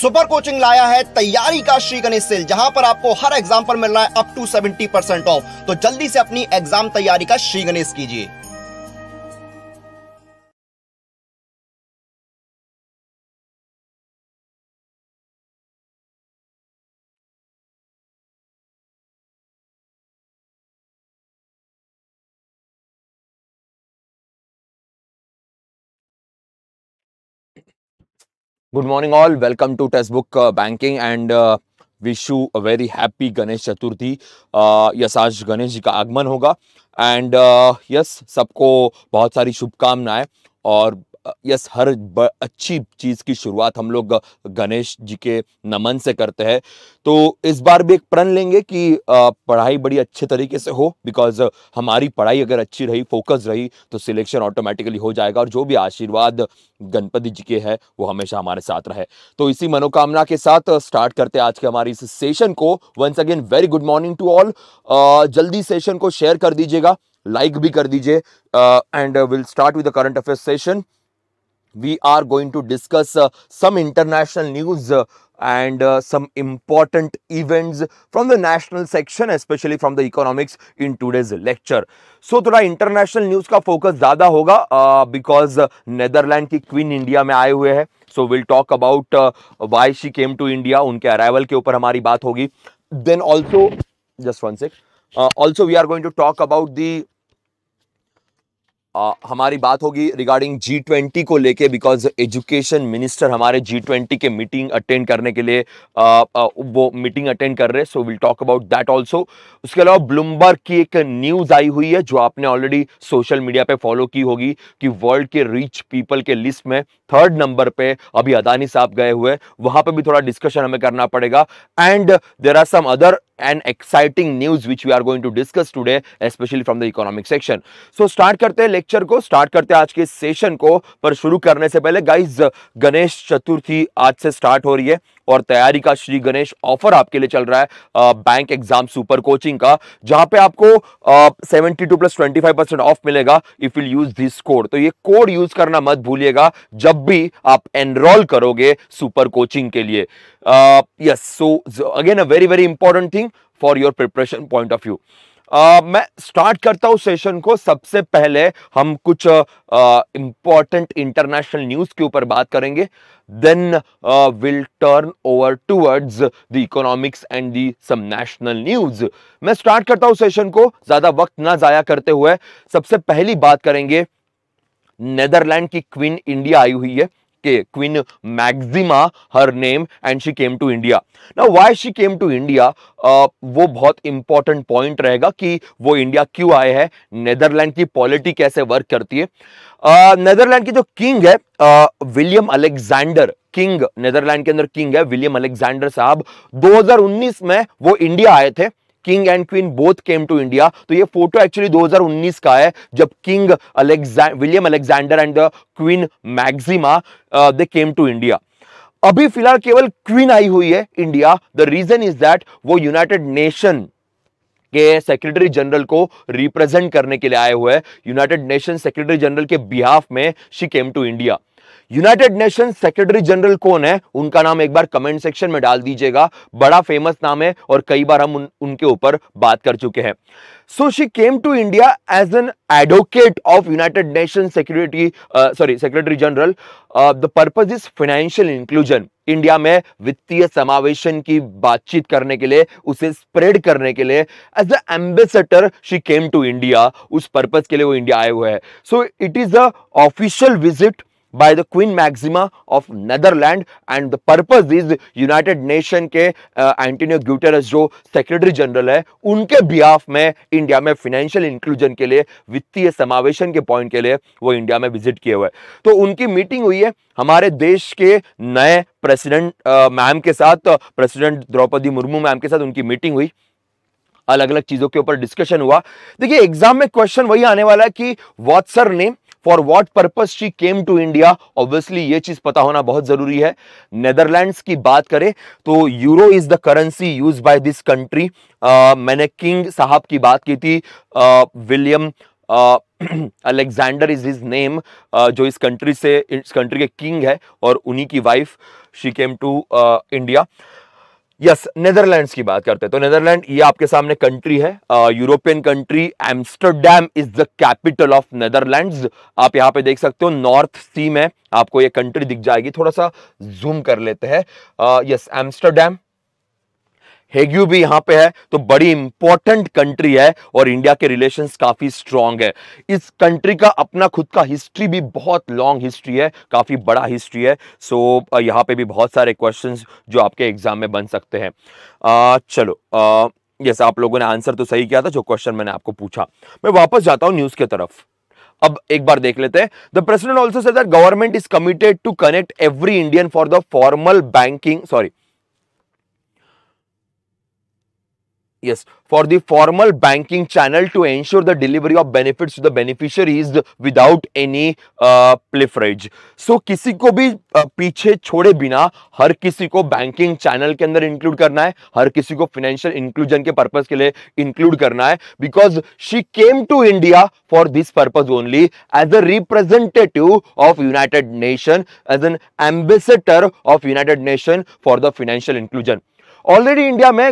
Super coaching लाया है तैयारी का श्री गणेश सेल जहां पर आपको हर एग्जाम पर मिल रहा है up to seventy percent off तो जल्दी से अपनी एग्जाम तैयारी का श्री गणेश कीजिए good morning all welcome to test book banking and wish you a very happy Ganesh Chaturthi yes आज गणेश जी का आगमन होगा एंड यस uh, yes, सबको बहुत सारी शुभकामनाएं और यस हर अच्छी चीज़ की शुरुआत हम लोग गणेश जी के नमन से करते हैं तो इस बार भी एक प्रण लेंगे कि पढ़ाई बड़ी अच्छे तरीके से हो बिकॉज हमारी पढ़ाई अगर अच्छी रही फोकस रही तो सिलेक्शन ऑटोमेटिकली हो जाएगा और जो भी आशीर्वाद गणपति जी के है वो हमेशा हमारे साथ रहे तो इसी मनोकामना के साथ स्टार्ट करते हैं आज के हमारे इस सेशन को once again very good morning to all जल्दी सेशन को शेयर कर दीजिएगा लाइक like भी कर दीजिए and will start with the current affair session we are going to discuss uh, some international news uh, and uh, some important events from the national section especially from the economics in today's lecture so थोड़ा international news का focus ज़्यादा होगा because Netherland की queen India में आए हुए हैं so we'll talk about why she came to India उनके arrival के ऊपर हमारी बात होगी then also just one sec uh, also we are going to talk about the आ, हमारी बात होगी रिगार्डिंग जी ट्वेंटी को लेके बिकॉज एजुकेशन मिनिस्टर हमारे जी ट्वेंटी के मीटिंग अटेंड करने के लिए आ, आ, वो मीटिंग अटेंड कर रहे हैं so will talk about that also उसके अलावा ब्लूमबर्ग की एक न्यूज़ आई हुई है जो आपने ऑलरेडी सोशल मीडिया पे फॉलो की होगी कि वर्ल्ड के रिच पीपल के लिस्ट में थर्ड नंबर पे अभी अदानी साहब गए हुए वहां पे भी थोड़ा डिस्कशन हमें करना पड़ेगा and there are some other and exciting news which we are going to discuss today specially from the economic section so start करते हैं लेक्चर को स्टार्ट करते हैं आज के सेशन को पर शुरू करने से पहले गाइज गणेश चतुर्थी आज से स्टार्ट हो रही है और तैयारी का श्री गणेश ऑफर आपके लिए चल रहा है आ, बैंक एग्जाम सुपर कोचिंग का जहां पे आपको seventy two plus twenty five percent off मिलेगा if will use this code तो ये कोड यूज करना मत भूलिएगा जब भी आप एनरोल करोगे सुपर कोचिंग के लिए yes so again a very very important thing for your preparation point of view आ, मैं स्टार्ट करता हूं सेशन को सबसे पहले हम कुछ इंपॉर्टेंट इंटरनेशनल न्यूज के ऊपर बात करेंगे then will turn over towards the economics and the some national news मैं स्टार्ट करता हूं सेशन को ज्यादा वक्त ना जाया करते हुए सबसे पहली बात करेंगे नेदरलैंड की क्वीन इंडिया आई हुई है के queen Maxima, her name and she came to India Now, why she came to India वो बहुत इंपॉर्टेंट पॉइंट रहेगा कि वो इंडिया क्यों आए हैं नेदरलैंड की पॉलिटी कैसे वर्क करती है नेदरलैंड uh, की जो किंग है William uh, Alexander king Netherland के अंदर किंग है विलियम अलेक्जेंडर साहब 2019 में वो इंडिया आए थे king and queen both came to India तो ये फोटो एक्चुअली 2019 का है जब king William Alexander and the queen Maxima they came to India अभी फिलहाल केवल क्वीन आई हुई है India the reason is that वो यूनाइटेड नेशन के सेक्रेटरी जनरल को रिप्रेजेंट करने के लिए आए हुए यूनाइटेड नेशन सेक्रेटरी जनरल के बिहाफ में she came to India United Nation secretary general कौन है उनका नाम एक बार कमेंट सेक्शन में डाल दीजिएगा बड़ा फेमस नाम है और कई बार हम उन, उनके ऊपर बात कर चुके हैं so she came to India as an advocate of United Nation security sorry secretary general the purpose is financial inclusion India में वित्तीय समावेशन की बातचीत करने के लिए उसे स्प्रेड करने के लिए as a ambassador she came to India उस पर्पज के लिए वो इंडिया आए हुए हैं so it is a official visit by the queen Maxima of Netherland and the purpose is United Nation के एंटोनियो uh, ग्यूटेरस जो सेक्रेटरी जनरल है उनके बिहाफ में इंडिया में फाइनेंशियल इंक्लूजन के लिए वित्तीय समावेशन के पॉइंट के लिए वो इंडिया में विजिट किए हुए तो उनकी मीटिंग हुई है हमारे देश के नए प्रेसिडेंट मैम uh, के साथ president uh, Draupadi Murmu ma'am के साथ उनकी मीटिंग हुई अलग अलग चीजों के ऊपर डिस्कशन हुआ देखिए एग्जाम में क्वेश्चन वही आने वाला है कि वॉट्सर ने for what purpose she came to India obviously ये चीज पता होना बहुत जरूरी है नेदरलैंड की बात करें तो euro is the currency use by this country मैंने किंग साहब की बात की थी William Alexander is his name जो इस कंट्री से इस कंट्री के किंग है और उन्हीं की wife she came to India yes Netherlands की बात करते हैं तो नेदरलैंड ये आपके सामने कंट्री है European country Amsterdam is the capital of Netherlands आप यहाँ पे देख सकते हो नॉर्थ सी में आपको ये कंट्री दिख जाएगी थोड़ा सा जूम कर लेते हैं यस एम्स्टरडेम हेग्यू भी यहां पे है तो बड़ी इंपॉर्टेंट कंट्री है और इंडिया के रिलेशन काफी स्ट्रांग है इस कंट्री का अपना खुद का हिस्ट्री भी बहुत लॉन्ग हिस्ट्री है काफी बड़ा हिस्ट्री है सो यहाँ पे भी बहुत सारे क्वेश्चंस जो आपके एग्जाम में बन सकते हैं आ, चलो यस आप लोगों ने आंसर तो सही किया था जो क्वेश्चन मैंने आपको पूछा मैं वापस जाता हूं न्यूज की तरफ अब एक बार देख लेते हैं द प्रेसिडेंट ऑल्सो से government is committed to connect every Indian for the formal banking sorry yes for the formal banking channel to ensure the delivery of benefits to the beneficiaries without any uh, pilferage so किसी को भी uh, पीछे छोड़े बिना हर किसी को banking channel के अंदर इंक्लूड करना है हर किसी को फाइनेंशियल इंक्लूजन के पर्पस के लिए इंक्लूड करना है because she came to India for this purpose only as a representative of United Nation as an ambassador of United Nation for the financial inclusion already India में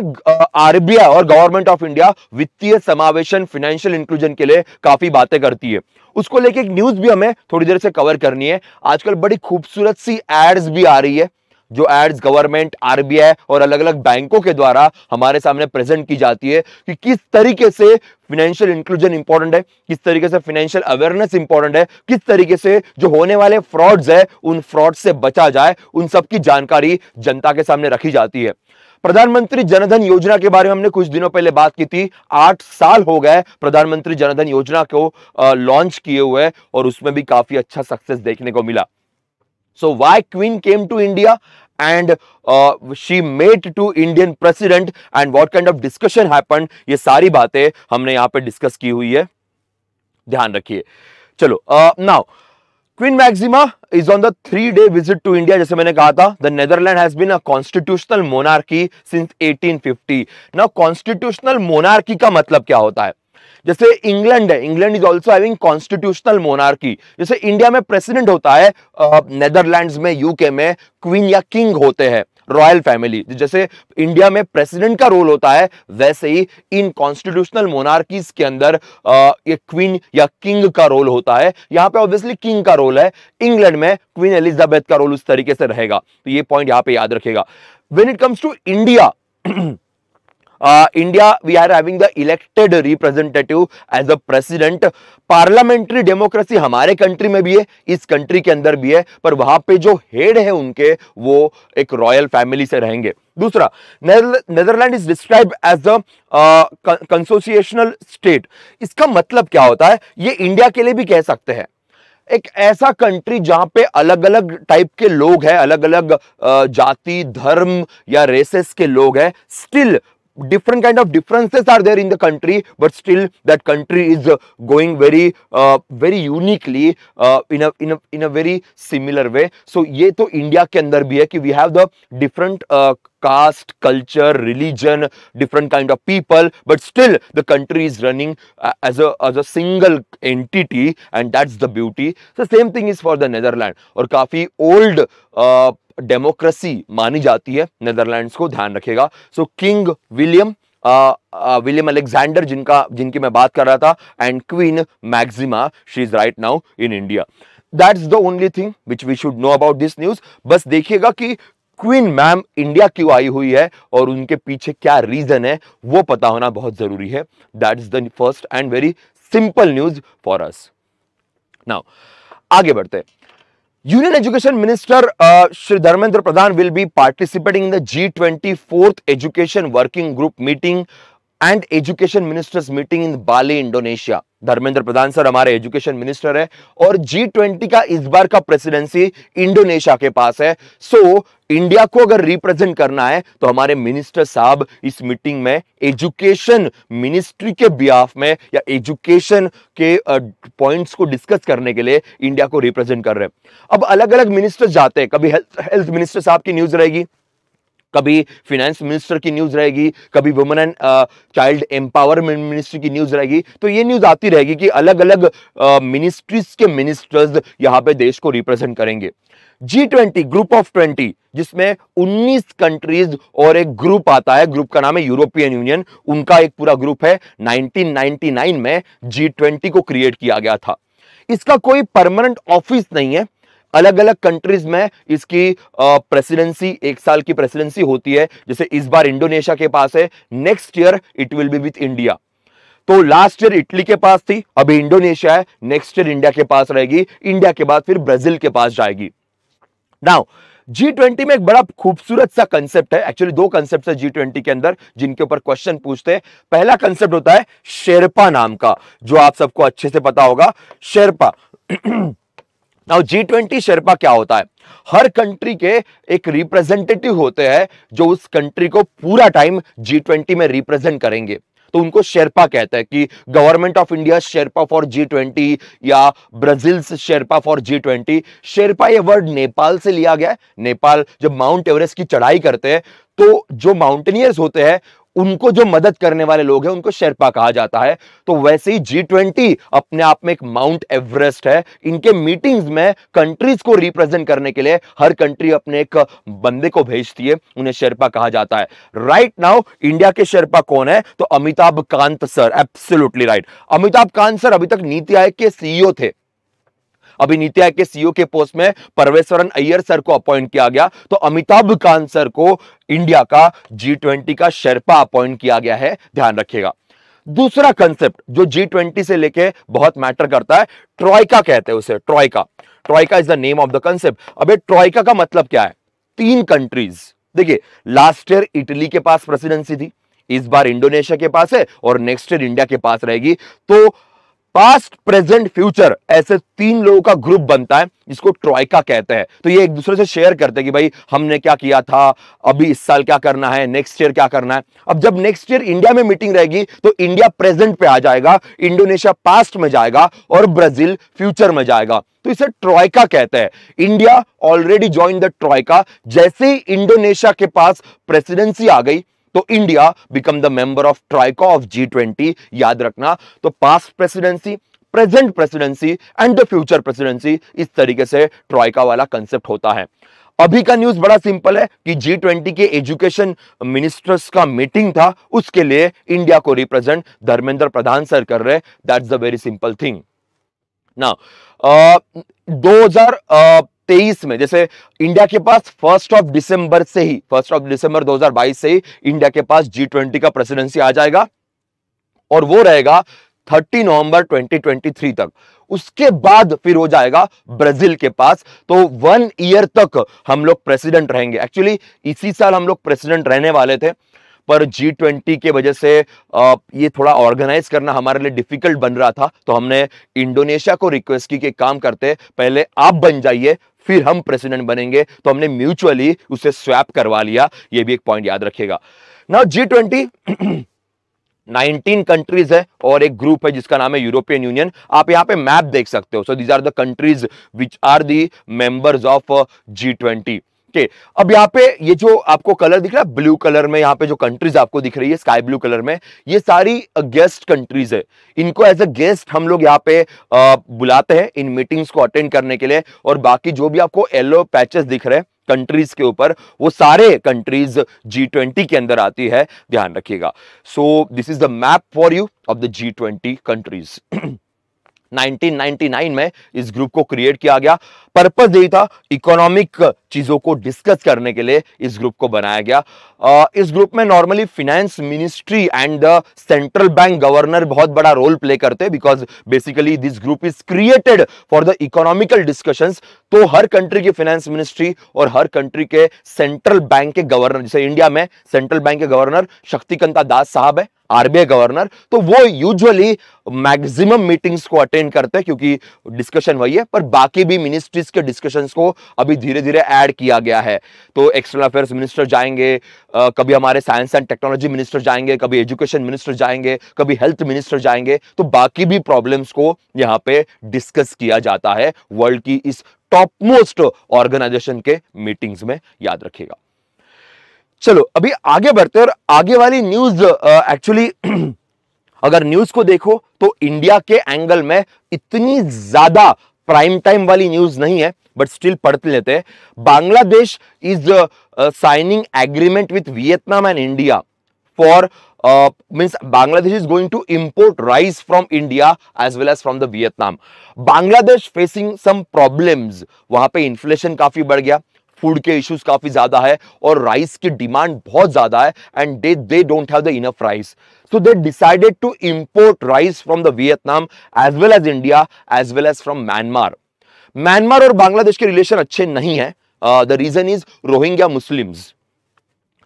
RBI और government of India वित्तीय समावेशन financial inclusion के लिए काफी बातें करती है उसको लेके एक न्यूज भी हमें थोड़ी देर से कवर करनी है आजकल बड़ी खूबसूरत सी एड्स भी आ रही है जो एड्स गवर्नमेंट आरबीआई और अलग अलग बैंकों के द्वारा हमारे सामने प्रेजेंट की जाती है कि किस तरीके से फाइनेंशियल इंक्लूजन इंपॉर्टेंट है किस तरीके से फाइनेंशियल अवेयरनेस इंपॉर्टेंट है किस तरीके से जो होने वाले फ्रॉड्स है उन फ्रॉड से बचा जाए उन सब की जानकारी जनता के सामने रखी जाती है प्रधानमंत्री जनधन योजना के बारे में हमने कुछ दिनों पहले बात की थी आठ साल हो गए प्रधानमंत्री जनधन योजना को लॉन्च किए हुए और उसमें भी काफी अच्छा सक्सेस देखने को मिला so why queen came to India and she met to Indian president and what kind of discussion happen ये सारी बातें हमने यहां पे डिस्कस की हुई है ध्यान रखिए चलो now uh, queen Maxima is on the three day visit to India जैसे मैंने कहा था the Netherland has been a constitutional monarchy since 1850 now constitutional monarchy का मतलब क्या होता है जैसे इंग्लैंड है England is also having constitutional monarchy जैसे इंडिया में प्रेसिडेंट होता है नेदरलैंड्स में यूके में क्वीन या किंग होते हैं रॉयल फैमिली जैसे इंडिया में प्रेसिडेंट का रोल होता है वैसे ही इन कॉन्स्टिट्यूशनल मोनार्कीज के अंदर ये क्वीन या किंग का रोल होता है यहां पे ऑब्वियसली किंग का रोल है इंग्लैंड में क्वीन एलिजाबेथ का रोल उस तरीके से रहेगा तो ये पॉइंट यहां पे याद रखेगा when it comes to India uh, India, we are having the elected representative as a president. Parliamentary democracy हमारे कंट्री में भी है इस कंट्री के अंदर भी है पर वहां पे जो हेड है उनके वो एक रॉयल फैमिली से रहेंगे दूसरा Netherland is describe as a consociational state इसका मतलब क्या होता है ये इंडिया के लिए भी कह सकते हैं एक ऐसा कंट्री जहां पे अलग अलग टाइप के लोग हैं अलग अलग uh, जाति धर्म या रेसेस के लोग हैं still different kind of differences are there in the country but still that country is uh, going very uh, very uniquely uh, in a in a in a very similar way so ye to india ke andar bhi hai ki we have the different uh, caste culture religion different kind of people but still the country is running uh, as a as a single entity and that's the beauty the same thing is for the netherland or kafi old uh, democracy मानी जाती है Netherlands को ध्यान रखेगा so king William William Alexander जिनका जिनकी मैं बात कर रहा था and queen Maxima she is right now in India that's the only thing which we should know about this news बस देखिएगा कि क्वीन मैम इंडिया क्यों आई हुई है और उनके पीछे क्या रीजन है वो पता होना बहुत जरूरी है that is the first and very simple news for us now आगे बढ़ते हैं Union Education Minister uh, Shri Dharmendra Pradhan will be participating in the G24th Education Working Group meeting and education ministers meeting in Bali Indonesia Dharmendra Pradhan sir हमारे education minister है और G twenty का इस बार का प्रेसिडेंसी इंडोनेशिया के पास है सो so, इंडिया को अगर रिप्रेजेंट करना है तो हमारे मिनिस्टर साहब इस मीटिंग में एजुकेशन मिनिस्ट्री के बिहाफ में या एजुकेशन के पॉइंट्स को डिस्कस करने के लिए इंडिया को रिप्रेजेंट कर रहे हैं अब अलग अलग मिनिस्टर जाते हैं कभी हेल्थ मिनिस्टर साहब की न्यूज रहेगी कभी फिनेंस मिनिस्टर की न्यूज रहेगी कभी women and child empowerment ministry की न्यूज रहेगी तो ये न्यूज आती रहेगी कि अलग अलग मिनिस्ट्रीज के मिनिस्टर्स यहाँ पे देश को रिप्रेजेंट करेंगे जी ट्वेंटी ग्रुप ऑफ ट्वेंटी जिसमें 19 कंट्रीज और एक ग्रुप आता है ग्रुप का नाम है यूरोपियन यूनियन उनका एक पूरा ग्रुप है 1999 में जी ट्वेंटी को क्रिएट किया गया था इसका कोई परमानेंट ऑफिस नहीं है अलग अलग कंट्रीज में इसकी प्रेसिडेंसी एक साल की प्रेसिडेंसी होती है जैसे इस बार इंडोनेशिया के पास है next year it will be with India तो लास्ट ईयर इटली के पास थी अभी इंडोनेशिया है नेक्स्ट ईयर इंडिया के पास रहेगी इंडिया के बाद फिर ब्राजील के पास जाएगी नाउ जी ट्वेंटी में एक बड़ा खूबसूरत सा कंसेप्ट है एक्चुअली दो कंसेप्ट है जी ट्वेंटी के अंदर जिनके ऊपर क्वेश्चन पूछते हैं पहला कंसेप्ट होता है शेरपा नाम का जो आप सबको अच्छे से पता होगा शेरपा जी ट्वेंटी शेरपा क्या होता है हर कंट्री के एक रिप्रेजेंटेटिव होते हैं जो उस कंट्री को पूरा टाइम जी ट्वेंटी में रिप्रेजेंट करेंगे तो उनको शेरपा कहते हैं कि government of India sherpa for G twenty या Brazil sherpa for G twenty sherpa ये वर्ड नेपाल से लिया गया है नेपाल जब माउंट एवरेस्ट की चढ़ाई करते हैं तो जो माउंटेनियर्स होते हैं उनको जो मदद करने वाले लोग हैं उनको शेरपा कहा जाता है तो वैसे ही जी ट्वेंटी अपने आप में एक माउंट एवरेस्ट है इनके मीटिंग्स में कंट्रीज को रिप्रेजेंट करने के लिए हर कंट्री अपने एक बंदे को भेजती है उन्हें शेरपा कहा जाता है राइट नाउ इंडिया के शेरपा कौन है तो Amitabh Kant sir absolutely right Amitabh Kant sir अभी तक नीति आयोग के सीईओ e थे अभी नीति आयोग के सीईओ के पोस्ट में परवेश्वरन अय्यर सर को अपॉइंट किया गया तो अमिताभ कांत सर को इंडिया का जी ट्वेंटी का शेरपा अपॉइंट किया गया है ध्यान रखिएगा दूसरा कंसेप्ट जो जी ट्वेंटी से लेके बहुत मैटर करता है ट्रॉयका कहते हैं उसे troika troika is the name of the concept अबे ट्रॉयका का मतलब क्या है तीन कंट्रीज देखिए लास्ट ईयर इटली के पास प्रेसिडेंसी थी इस बार इंडोनेशिया के पास है और नेक्स्ट ईयर इंडिया के पास रहेगी तो पास्ट प्रेजेंट फ्यूचर ऐसे तीन लोगों का ग्रुप बनता है जिसको ट्रॉयका कहते हैं तो ये एक दूसरे से शेयर करते हैं कि भाई हमने क्या किया था अभी इस साल क्या करना है नेक्स्ट ईयर क्या करना है अब जब नेक्स्ट ईयर इंडिया में मीटिंग रहेगी तो इंडिया प्रेजेंट पे आ जाएगा इंडोनेशिया पास्ट में जाएगा और ब्राजील फ्यूचर में जाएगा तो इसे ट्रॉयका कहते हैं India already join the troika जैसे ही इंडोनेशिया के पास प्रेसिडेंसी आ गई तो India become the member of troika of G twenty याद रखना तो past presidency present presidency and the future presidency इस तरीके से ट्रॉयका वाला कंसेप्ट होता है अभी का न्यूज बड़ा सिंपल है कि जी ट्वेंटी के एजुकेशन मिनिस्टर्स का मीटिंग था उसके लिए इंडिया को रिप्रेजेंट धर्मेंद्र प्रधान सर कर रहे that's the very simple thing ना दो हजार 2023 में जैसे इंडिया के पास फर्स्ट ऑफ दिसंबर से ही फर्स्ट ऑफ दिसंबर 2022 से ही इंडिया के पास जी ट्वेंटी का प्रेसिडेंसी आ जाएगा और वो रहेगा 30 नवंबर 2023 तक उसके बाद फिर हो जाएगा ब्राजील के पास तो वन ईयर तक हम लोग प्रेसिडेंट रहेंगे एक्चुअली इसी साल हम लोग प्रेसिडेंट रहने वाले थे पर जी ट्वेंटी के वजह से ये थोड़ा ऑर्गेनाइज करना हमारे लिए डिफिकल्ट बन रहा था तो हमने इंडोनेशिया को रिक्वेस्ट की कि काम करते पहले आप बन जाइए फिर हम प्रेसिडेंट बनेंगे तो हमने म्यूचुअली उसे स्वैप करवा लिया ये भी एक पॉइंट याद रखेगा now G twenty nineteen countries है और एक ग्रुप है जिसका नाम है यूरोपियन यूनियन आप यहाँ पे मैप देख सकते हो so these are the countries which are the members of G twenty okay अब यहाँ पे ये जो आपको कलर दिख रहा है ब्लू कलर में यहाँ पे जो कंट्रीज आपको दिख रही है स्काई ब्लू कलर में ये सारी गेस्ट uh, कंट्रीज है इनको एज अ गेस्ट हम लोग यहाँ पे आ, uh, बुलाते हैं इन मीटिंग्स को अटेंड करने के लिए और बाकी जो भी आपको येलो पैचेस दिख रहे हैं कंट्रीज के ऊपर वो सारे कंट्रीज जी ट्वेंटी के अंदर आती है ध्यान रखिएगा so this is the map for you of the G twenty countries 1999 में इस ग्रुप को क्रिएट किया गया पर्पज यही था इकोनॉमिक चीज़ों को डिस्कस करने के लिए इस ग्रुप को बनाया गया इस ग्रुप में normally finance ministry and central bank governor बहुत बड़ा रोल प्ले करते हैं because basically this group is created for the economical discussion तो हर कंट्री की फाइनेंस मिनिस्ट्री और हर कंट्री के सेंट्रल बैंक के गवर्नर जैसे इंडिया में सेंट्रल बैंक के गवर्नर शक्तिकंता दास साहब है आरबीआई गवर्नर तो वो यूजुअली मैक्सिमम मीटिंग्स को अटेंड करते हैं क्योंकि डिस्कशन वही है पर बाकी भी मिनिस्ट्रीज के डिस्कशन को अभी धीरे धीरे ऐड किया गया है तो एक्सटर्नल अफेयर्स मिनिस्टर जाएंगे आ, कभी हमारे साइंस एंड टेक्नोलॉजी मिनिस्टर जाएंगे कभी एजुकेशन मिनिस्टर जाएंगे कभी हेल्थ मिनिस्टर जाएंगे तो बाकी भी प्रॉब्लम्स को यहाँ पे डिस्कस किया जाता है वर्ल्ड की इस टॉप मोस्ट ऑर्गेनाइजेशन के मीटिंग्स में याद रखिएगा चलो अभी आगे बढ़ते और आगे वाली न्यूज एक्चुअली अगर न्यूज को देखो तो इंडिया के एंगल में इतनी ज्यादा प्राइम टाइम वाली न्यूज नहीं है बट स्टिल पढ़ते लेते हैं Bangladesh is signing agreement with Vietnam and India for means Bangladesh is going to import rice from India as well as from the Vietnam Bangladesh facing some problem वहां पे इन्फ्लेशन काफी बढ़ गया फूड के इश्यूज काफ़ी ज़्यादा है और राइस की डिमांड बहुत ज़्यादा है and they they don't have the enough rice so they decided to import rice from the Vietnam as well as India as well as from Myanmar Myanmar और बांग्लादेश के रिलेशन अच्छे नहीं है the reason is Rohingya Muslims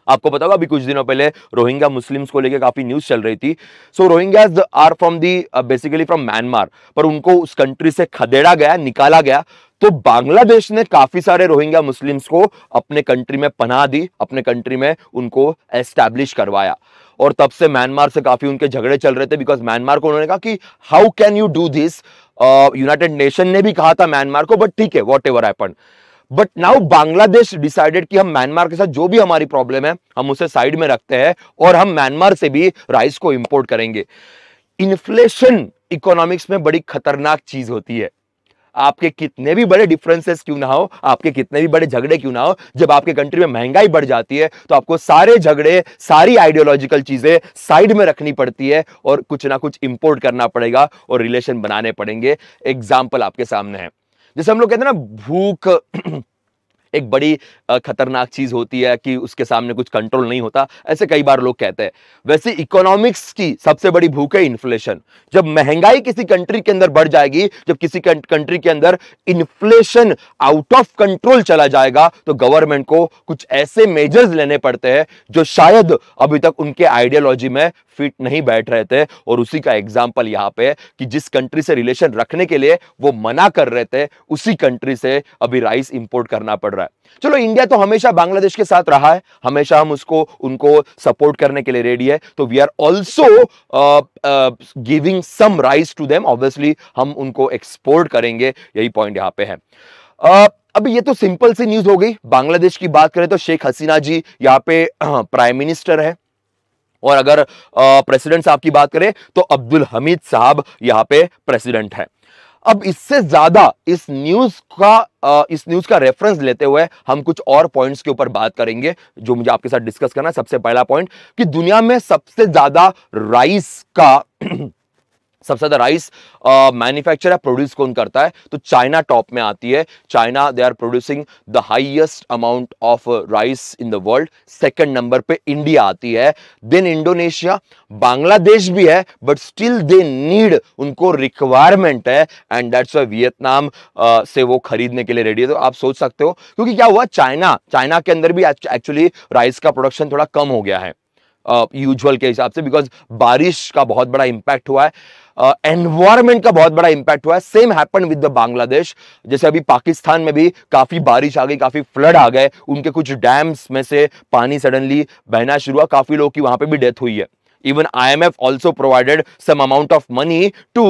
आपको पता होगा अभी कुछ दिनों पहले रोहिंग्या मुस्लिम्स को लेकर काफी न्यूज चल रही थी so Rohingyas are from the basically from Myanmar पर उनको उस कंट्री से खदेड़ा गया निकाला गया तो बांग्लादेश ने काफी सारे रोहिंग्या मुस्लिम्स को अपने कंट्री में पना दी अपने कंट्री में उनको एस्टैब्लिश करवाया और तब से म्यांमार से काफी उनके झगड़े चल रहे थे बिकॉज म्यांमार को उन्होंने कहा कि how can you do this United Nation ने भी कहा था म्यांमार को बट ठीक है whatever happen but now Bangladesh decided कि हम म्यांमार के साथ जो भी हमारी प्रॉब्लम है हम उसे साइड में रखते हैं और हम म्यांमार से भी राइस को इंपोर्ट करेंगे इन्फ्लेशन इकोनॉमिक्स में बड़ी खतरनाक चीज होती है आपके कितने भी बड़े डिफरेंसेस क्यों ना हो आपके कितने भी बड़े झगड़े क्यों ना हो जब आपके कंट्री में महंगाई बढ़ जाती है तो आपको सारे झगड़े सारी आइडियोलॉजिकल चीजें साइड में रखनी पड़ती है और कुछ ना कुछ इंपोर्ट करना पड़ेगा और रिलेशन बनाने पड़ेंगे एग्जाम्पल आपके सामने है जैसे हम लोग कहते हैं ना भूख एक बड़ी खतरनाक चीज़ होती है कि उसके सामने कुछ कंट्रोल नहीं होता ऐसे कई बार लोग कहते हैं वैसे इकोनॉमिक्स की सबसे बड़ी भूख है इन्फ्लेशन जब महंगाई किसी कंट्री के अंदर बढ़ जाएगी जब किसी कंट्री के अंदर इन्फ्लेशन आउट ऑफ कंट्रोल चला जाएगा तो गवर्नमेंट को कुछ ऐसे मेजर्स लेने पड़ते हैं जो शायद अभी तक उनके आइडियोलॉजी में फिट नहीं बैठ रहे थे और उसी का एग्जाम्पल यहाँ पे कि जिस कंट्री से रिलेशन रखने के लिए वो मना कर रहे थे उसी कंट्री से अभी राइस इंपोर्ट करना पड़ रहा है चलो इंडिया तो हमेशा बांग्लादेश के साथ रहा है हमेशा हम उसको उनको सपोर्ट करने के लिए रेडी है तो we are also giving some rice to them obviously हम उनको एक्सपोर्ट करेंगे यही पॉइंट यहाँ पे है uh, अभी ये तो सिंपल सी न्यूज हो गई बांग्लादेश की बात करें तो शेख हसीना जी यहाँ पे प्राइम मिनिस्टर है और अगर प्रेसिडेंट साहब की बात करें तो अब्दुल हमीद साहब यहाँ पे प्रेसिडेंट है अब इससे ज्यादा इस न्यूज का इस न्यूज का रेफरेंस लेते हुए हम कुछ और पॉइंट्स के ऊपर बात करेंगे जो मुझे आपके साथ डिस्कस करना है सबसे पहला पॉइंट कि दुनिया में सबसे ज्यादा राइस का सबसे ज्यादा राइस मैन्युफैक्चर है प्रोड्यूस कौन करता है तो चाइना टॉप में आती है China they are producing the highest amount of rice in the world second number पे इंडिया आती है देन इंडोनेशिया बांग्लादेश भी है बट स्टिल दे नीड उनको रिक्वायरमेंट है एंड दैट्स वाई वियतनाम से वो खरीदने के लिए रेडी है तो आप सोच सकते हो क्योंकि क्या हुआ चाइना चाइना के अंदर भी एक्चुअली राइस का प्रोडक्शन थोड़ा कम हो गया है यूजुअल के हिसाब से बिकॉज बारिश का बहुत बड़ा इंपैक्ट हुआ है एनवायरमेंट uh, का बहुत बड़ा इंपैक्ट हुआ है same happen with the Bangladesh जैसे अभी पाकिस्तान में भी काफ़ी बारिश आ गई काफ़ी फ्लड आ गए उनके कुछ डैम्स में से पानी सडनली बहना शुरू हुआ काफ़ी लोगों की वहां पे भी डेथ हुई है even I M F also provided some amount of money to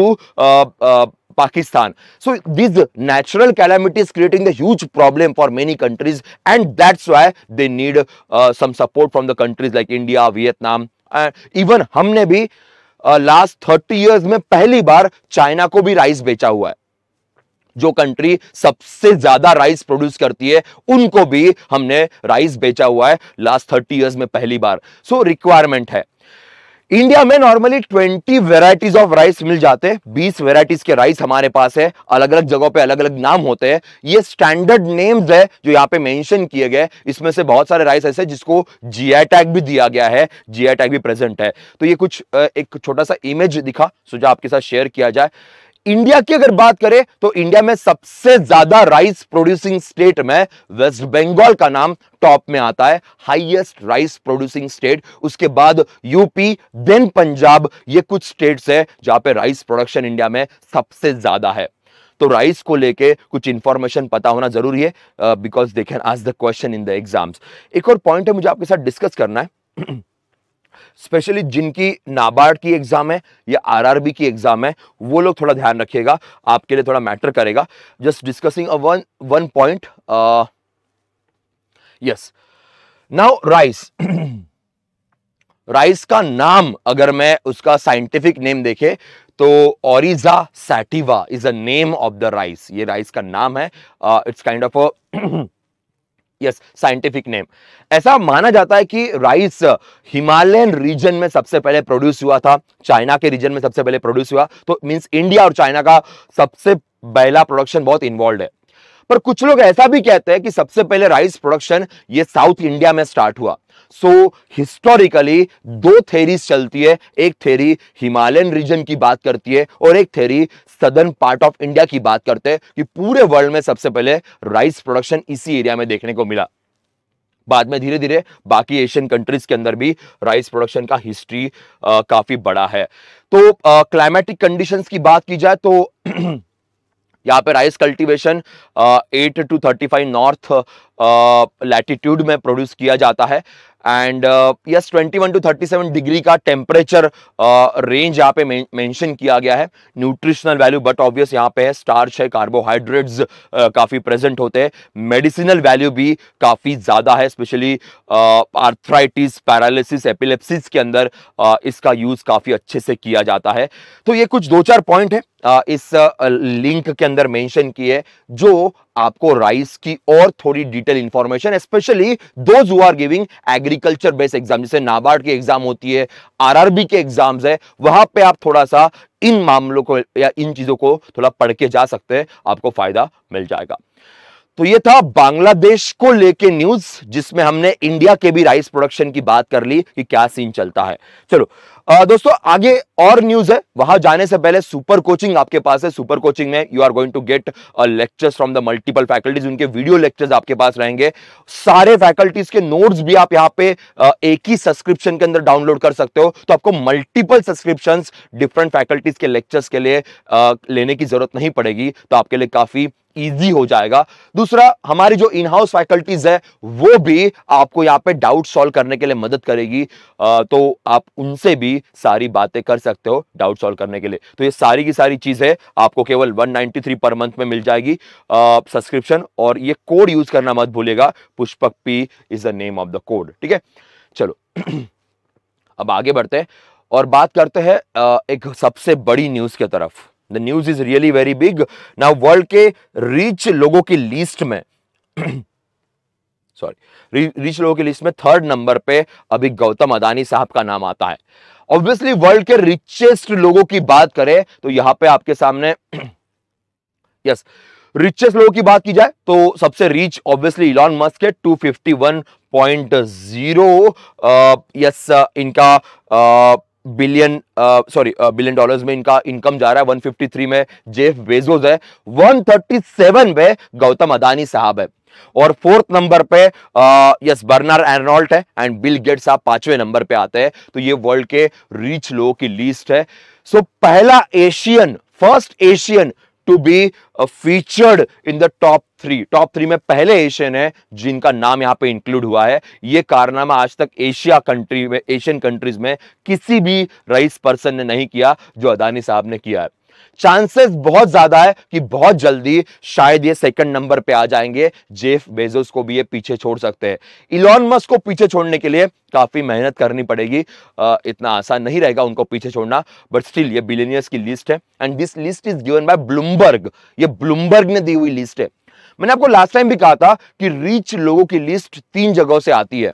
Pakistan. So these natural calamities creating the huge problem for many countries and that's why they need uh, some support from the countries like India, Vietnam. and Uh, even हमने भी last thirty years में पहली बार China को भी rice बेचा हुआ है जो कंट्री सबसे ज्यादा राइस प्रोड्यूस करती है उनको भी हमने राइस बेचा हुआ है लास्ट थर्टी ईयर्स में पहली बार सो so, रिक्वायरमेंट है इंडिया में नॉर्मली 20 वेराइटीज ऑफ राइस मिल जाते हैं 20 वेराइटीज के राइस हमारे पास है अलग अलग जगहों पे अलग अलग नाम होते हैं ये स्टैंडर्ड नेम्स है जो यहाँ पे मेंशन किए गए इसमें से बहुत सारे राइस ऐसे जिसको जीआई टैग भी दिया गया है जीआई टैग भी प्रेजेंट है तो ये कुछ एक छोटा सा इमेज दिखा सो जो आपके साथ शेयर किया जाए इंडिया की अगर बात करें तो इंडिया में सबसे ज्यादा राइस प्रोड्यूसिंग स्टेट में वेस्ट बंगाल का नाम टॉप में आता है हाईएस्ट राइस प्रोड्यूसिंग स्टेट उसके बाद यूपी देन पंजाब ये कुछ स्टेट्स है जहां पे राइस प्रोडक्शन इंडिया में सबसे ज्यादा है तो राइस को लेके कुछ इंफॉर्मेशन पता होना जरूरी है because they can ask the question in the exams एक और पॉइंट है मुझे आपके साथ डिस्कस करना है स्पेशली जिनकी नाबार्ड की एग्ज़ाम है या आरआरबी की एग्ज़ाम है वो लोग थोड़ा ध्यान रखिएगा आपके लिए थोड़ा मैटर करेगा just discussing one one point yes now rice rice का नाम अगर मैं उसका साइंटिफिक नेम देखे तो Oryza sativa is a name of the rice ये राइस का नाम है it's kind of yes scientific name ऐसा माना जाता है कि राइस हिमालयन रीजन में सबसे पहले प्रोड्यूस हुआ था चाइना के रीजन में सबसे पहले प्रोड्यूस हुआ तो मींस इंडिया और चाइना का सबसे पहला प्रोडक्शन बहुत इन्वॉल्व है पर कुछ लोग ऐसा भी कहते हैं कि सबसे पहले राइस प्रोडक्शन ये साउथ इंडिया में स्टार्ट हुआ सो so, हिस्टोरिकली दो थेरीज चलती है एक थेरी हिमालयन रीजन की बात करती है और एक theory southern part of India की बात करते हैं कि पूरे वर्ल्ड में सबसे पहले राइस प्रोडक्शन इसी एरिया में देखने को मिला बाद में धीरे धीरे बाकी एशियन कंट्रीज के अंदर भी राइस प्रोडक्शन का हिस्ट्री आ, काफी बड़ा है तो क्लाइमेटिक कंडीशंस की बात की जाए तो यहाँ पे rice cultivation eight to thirty five north latitude में प्रोड्यूस किया जाता है एंड यस 21 टू 37 डिग्री का टेम्परेचर रेंज uh, यहाँ पे मेंशन किया गया है न्यूट्रिशनल वैल्यू बट ऑब्वियस यहाँ पे है स्टार्च है कार्बोहाइड्रेट्स काफ़ी प्रेजेंट होते हैं मेडिसिनल वैल्यू भी काफ़ी ज़्यादा है स्पेशली आर्थराइटिस पैरालिसिस एपिलेप्सिस के अंदर uh, इसका यूज़ काफ़ी अच्छे से किया जाता है तो ये कुछ दो चार पॉइंट है इस लिंक के अंदर मेंशन की है जो आपको राइस की और थोड़ी detail information specially those are giving agriculture based exam जैसे नाबार्ड की एग्जाम होती है आरआरबी के एग्जाम्स है वहां पे आप थोड़ा सा इन मामलों को या इन चीजों को थोड़ा पढ़ के जा सकते हैं आपको फायदा मिल जाएगा तो ये था बांग्लादेश को लेके न्यूज जिसमें हमने इंडिया के भी राइस प्रोडक्शन की बात कर ली कि क्या सीन चलता है चलो दोस्तों आगे और न्यूज है वहां जाने से पहले सुपर कोचिंग आपके पास है सुपर कोचिंग में you are going to get lectures from the multiple faculties उनके वीडियो लेक्चर्स आपके पास रहेंगे सारे फैकल्टीज के नोट्स भी आप यहाँ पे एक ही सब्सक्रिप्शन के अंदर डाउनलोड कर सकते हो तो आपको मल्टीपल सब्सक्रिप्शन डिफरेंट फैकल्टीज के लेक्चर्स के लिए लेने की जरूरत नहीं पड़ेगी तो आपके लिए काफी इजी हो जाएगा दूसरा हमारी जो इनहाउस फैकल्टीज है वो भी आपको यहाँ पे डाउट सॉल्व करने के लिए मदद करेगी तो आप उनसे भी सारी बातें कर सकते हो डाउट सॉल्व करने के लिए तो ये सारी की सारी चीज है आपको केवल 193 पर मंथ में मिल जाएगी सब्सक्रिप्शन और ये कोड यूज करना मत भूलेगा Pushpak P is the name of the code ठीक है चलो अब आगे बढ़ते हैं और बात करते हैं एक सबसे बड़ी न्यूज की तरफ the news is really very big now world के रिच लोगों की लिस्ट में सॉरी रिच लोगों की लिस्ट में थर्ड नंबर पे अभी गौतम अदानी साहब का नाम आता है ऑब्वियसली वर्ल्ड के रिचेस्ट लोगों की बात करें तो यहां पे आपके सामने यस रिचेस्ट लोगों की बात की जाए तो सबसे रिच ऑब्वियसली इलॉन मस्क है two fifty one point zero इनका uh, billion sorry billion dollars में इनका इनकम जा रहा है 153 में जेफ बेजोस है 137 में गौतम अदानी साहब है और फोर्थ नंबर पे यस बर्नर एर्नॉल्ट है एंड बिल गेट साहब पांचवे नंबर पे आते हैं तो ये वर्ल्ड के रिच लोगों की लिस्ट है सो पहला Asian first Asian to be featured in the top three top three में पहले एशियन है जिनका नाम यहां पे इंक्लूड हुआ है ये कारनामा आज तक एशिया कंट्री में एशियन कंट्रीज में किसी भी राइस पर्सन ने नहीं किया जो अदानी साहब ने किया है चांसेस बहुत ज्यादा है कि बहुत जल्दी शायद ये सेकंड नंबर पे आ जाएंगे जेफ बेजोस को भी ये पीछे छोड़ सकते हैं इलॉन मस्क को पीछे छोड़ने के लिए काफी मेहनत करनी पड़ेगी आ, इतना आसान नहीं रहेगा उनको पीछे छोड़ना बट स्टिल ये बिलीनियर्स की लिस्ट है and this list is given by Bloomberg ये ब्लूमबर्ग ने दी हुई लिस्ट है मैंने आपको लास्ट टाइम भी कहा था कि रीच लोगों की लिस्ट तीन जगहों से आती है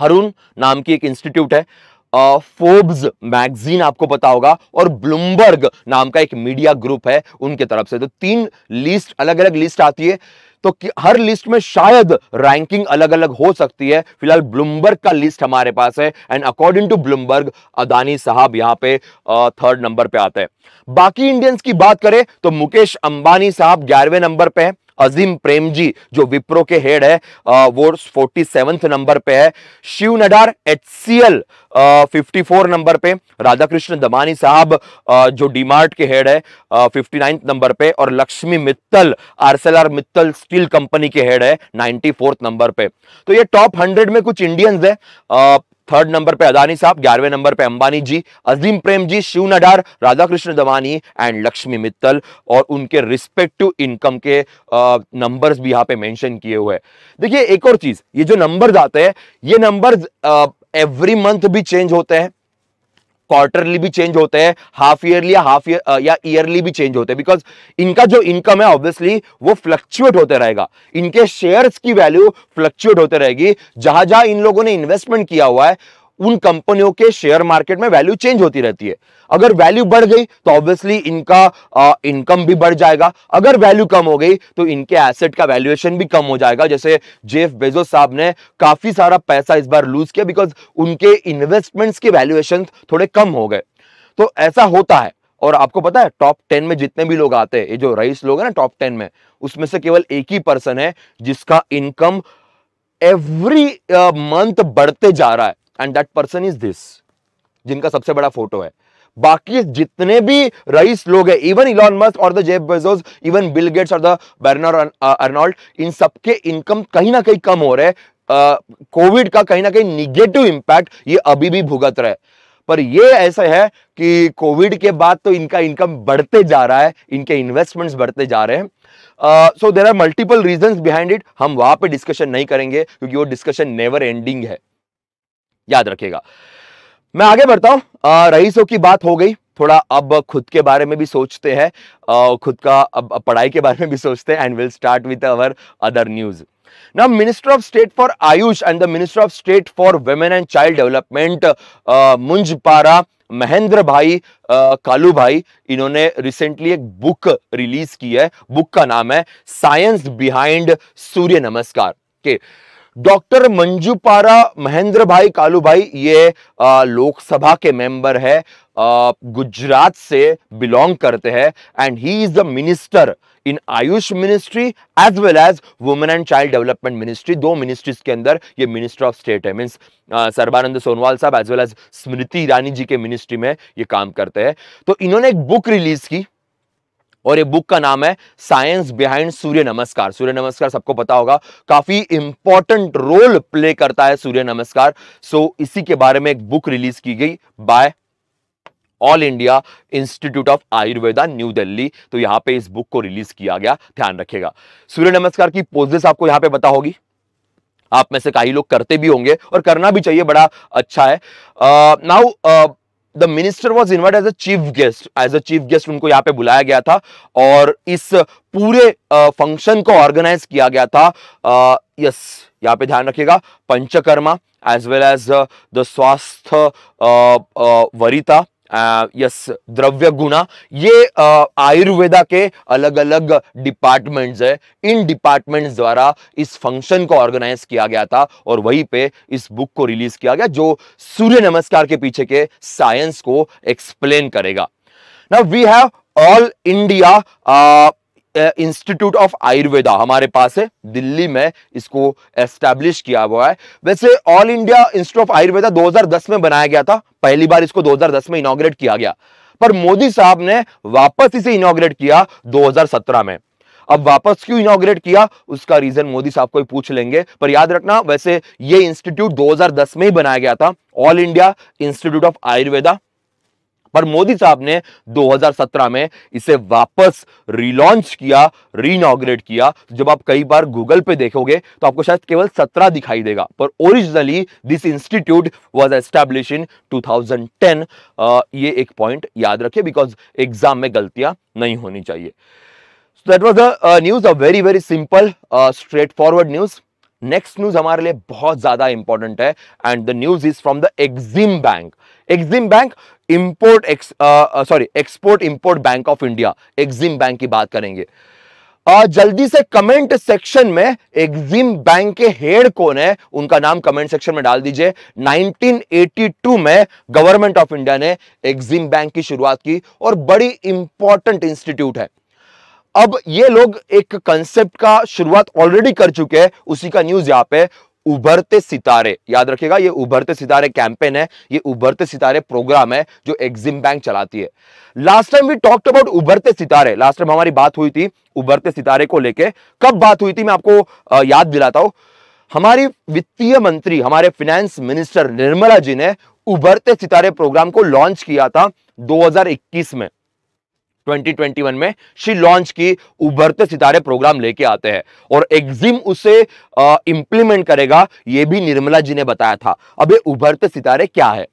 हरुण नाम की एक इंस्टीट्यूट है फोर्ब्स uh, मैगजीन आपको पता होगा और ब्लूमबर्ग नाम का एक मीडिया ग्रुप है उनके तरफ से तो तीन लिस्ट अलग अलग लिस्ट आती है तो हर लिस्ट में शायद रैंकिंग अलग अलग हो सकती है फिलहाल ब्लूमबर्ग का लिस्ट हमारे पास है and according to Bloomberg Adani साहब यहां पे थर्ड नंबर पे आते हैं बाकी इंडियंस की बात करें तो मुकेश अंबानी साहब ग्यारहवें नंबर पे है अजीम प्रेम जी जो विप्रो के हेड है वो फोर्टी सेवंथ नंबर पे है Shiv Nadar H C L fifty four number पे राधा कृष्ण दमानी साहब जो डीमार्ट के हेड है फिफ्टी नाइन्थ नंबर पे और Lakshmi Mittal Arcelor Mittal steel company के हेड है नाइन्टी फोर्थ नंबर पे तो ये टॉप हंड्रेड में कुछ इंडियंस है थर्ड नंबर पे अदानी साहब ग्यारहवें नंबर पे अंबानी जी अजीम प्रेम जी शिव नडार राधा कृष्ण दवानी एंड लक्ष्मी मित्तल और उनके रिस्पेक्टिव इनकम के नंबर्स भी यहाँ पे मेंशन किए हुए हैं देखिए एक और चीज ये जो नंबर्स आते हैं ये नंबर्स एवरी मंथ भी चेंज होते हैं क्वार्टरली भी चेंज होते हैं हाफ ईयरली या हाफ ईयर या ईयरली भी चेंज होते हैं बिकॉज इनका जो इनकम है ऑब्वियसली वो फ्लक्चुएट होते रहेगा इनके शेयर्स की वैल्यू फ्लक्चुएट होते रहेगी जहां जहां इन लोगों ने इन्वेस्टमेंट किया हुआ है उन कंपनियों के शेयर मार्केट में वैल्यू चेंज होती रहती है अगर वैल्यू बढ़ गई तो ऑब्वियसली इनका इनकम भी बढ़ जाएगा अगर वैल्यू कम हो गई तो इनके एसेट का वैल्यूएशन भी कम हो जाएगा जैसे जेफ बेजो साहब ने काफी सारा पैसा इस बार लूज किया बिकॉज उनके इन्वेस्टमेंट्स के वैल्यूएशन थोड़े कम हो गए तो ऐसा होता है और आपको पता है टॉप टेन में जितने भी लोग आते हैं ये जो रईस लोग हैं ना टॉप टेन में उसमें से केवल एक ही पर्सन है जिसका इनकम एवरी मंथ बढ़ते जा रहा है and that person is this जिनका सबसे बड़ा फोटो है बाकी जितने भी रईस लोग हैं इवन इलॉन मस्क और the Jeff Bezos even Bill Gates और द बर्नर अर्नॉल्ड इन सबके इनकम कहीं ना कहीं कम हो रहे कोविड uh, का कहीं ना कहीं निगेटिव इंपैक्ट ये अभी भी भुगत रहे पर ये ऐसा है कि कोविड के बाद तो इनका इनकम बढ़ते जा रहा है इनके इन्वेस्टमेंट्स बढ़ते जा रहे हैं so there are multiple reason behind it हम वहां पे डिस्कशन नहीं करेंगे क्योंकि वो डिस्कशन नेवर एंडिंग है याद रखेगा मैं आगे बढ़ता हूँ रईसों की बात हो गई थोड़ा अब खुद के बारे में भी सोचते हैं खुद का अब, पढ़ाई के बारे में भी सोचते हैं and will start with our other news now minister of state for Ayush and the minister of state for women and child development uh, munjpara Mahendra bhai Kalu भाई इन्होंने रिसेंटली एक बुक रिलीज की है बुक का नाम है साइंस बिहाइंड सूर्य नमस्कार के okay. डॉक्टर मंजूपारा महेंद्र भाई कालू भाई ये लोकसभा के मेंबर है गुजरात से बिलोंग करते हैं and he is the minister in Ayush ministry as well as women and child development ministry दो मिनिस्ट्रीज के अंदर ये मिनिस्टर ऑफ स्टेट है मीन्स सर्बानंद सोनवाल साहब as well as Smriti Irani ji के मिनिस्ट्री में ये काम करते हैं तो इन्होंने एक बुक रिलीज की और ये बुक का नाम है साइंस बिहाइंड सूर्य नमस्कार सूर्य नमस्कार सबको पता होगा काफी इंपॉर्टेंट रोल प्ले करता है सूर्य नमस्कार सो इसी के बारे में एक बुक रिलीज की गई by all India Institute of Ayurveda new Delhi तो यहां पे इस बुक को रिलीज किया गया ध्यान रखेगा सूर्य नमस्कार की पोजेस आपको यहां पे पता होगी आप में से कई लोग करते भी होंगे और करना भी चाहिए बड़ा अच्छा है now the minister was invite as a chief guest as a chief guest उनको यहाँ पे बुलाया गया था और इस पूरे फंक्शन को ऑर्गेनाइज किया गया था यस यहाँ पे ध्यान रखिएगा Panchakarma as well as the स्वास्थ्य वरिता यस द्रव्य गुना ये आयुर्वेदा के अलग अलग डिपार्टमेंट्स है इन डिपार्टमेंट्स द्वारा इस फंक्शन को ऑर्गेनाइज किया गया था और वहीं पे इस बुक को रिलीज किया गया जो सूर्य नमस्कार के पीछे के साइंस को एक्सप्लेन करेगा ना we have all India Institute of Ayurveda हमारे पास है दिल्ली में इसको एस्टेब्लिश किया हुआ है वैसे all India Institute of Ayurveda 2010 में बनाया गया था पहली बार इसको 2010 में इनोग्रेट किया गया पर मोदी साहब ने वापस इसे इनोग्रेट किया 2017 में अब वापस क्यों इनोग्रेट किया उसका रीजन मोदी साहब को पूछ लेंगे पर याद रखना वैसे ये इंस्टीट्यूट दो में ही बनाया गया था all India Institute of Ayurveda पर मोदी साहब ने 2017 में इसे वापस रिलॉन्च किया रीनॉग्रेट किया जब आप कई बार गूगल पे देखोगे तो आपको शायद केवल 17 दिखाई देगा पर originally this institute was establish in 2010 ये एक पॉइंट याद रखिए बिकॉज एग्जाम में गलतियां नहीं होनी चाहिए that was news a very very simple straight forward news next news हमारे लिए बहुत ज्यादा इंपॉर्टेंट है and the news is from the Exim bank Exim bank import sorry export import bank of India Exim bank की बात करेंगे आ, जल्दी से कमेंट सेक्शन में एक्सिम बैंक के हेड कौन है उनका नाम कमेंट सेक्शन में डाल दीजिए 1982 में गवर्नमेंट ऑफ इंडिया ने एक्सिम बैंक की शुरुआत की और बड़ी इंपॉर्टेंट इंस्टीट्यूट है अब ये लोग एक कंसेप्ट का शुरुआत ऑलरेडी कर चुके हैं उसी का न्यूज यहां पे उभरते सितारे याद रखिएगा ये उभरते सितारे कैंपेन है ये उभरते सितारे प्रोग्राम है जो एक्सिम बैंक चलाती है last time we talked about Ubharte Sitare last time हमारी बात हुई थी उभरते सितारे को लेके कब बात हुई थी मैं आपको याद दिलाता हूं हमारी वित्तीय मंत्री हमारे फिनेंस मिनिस्टर निर्मला जी ने उभरते सितारे प्रोग्राम को लॉन्च किया था दो में 2021 में शी लॉन्च की उभरते सितारे प्रोग्राम लेके आते हैं और एग्जिम उसे इंप्लीमेंट करेगा यह भी निर्मला जी ने बताया था अब ये उभरते सितारे क्या है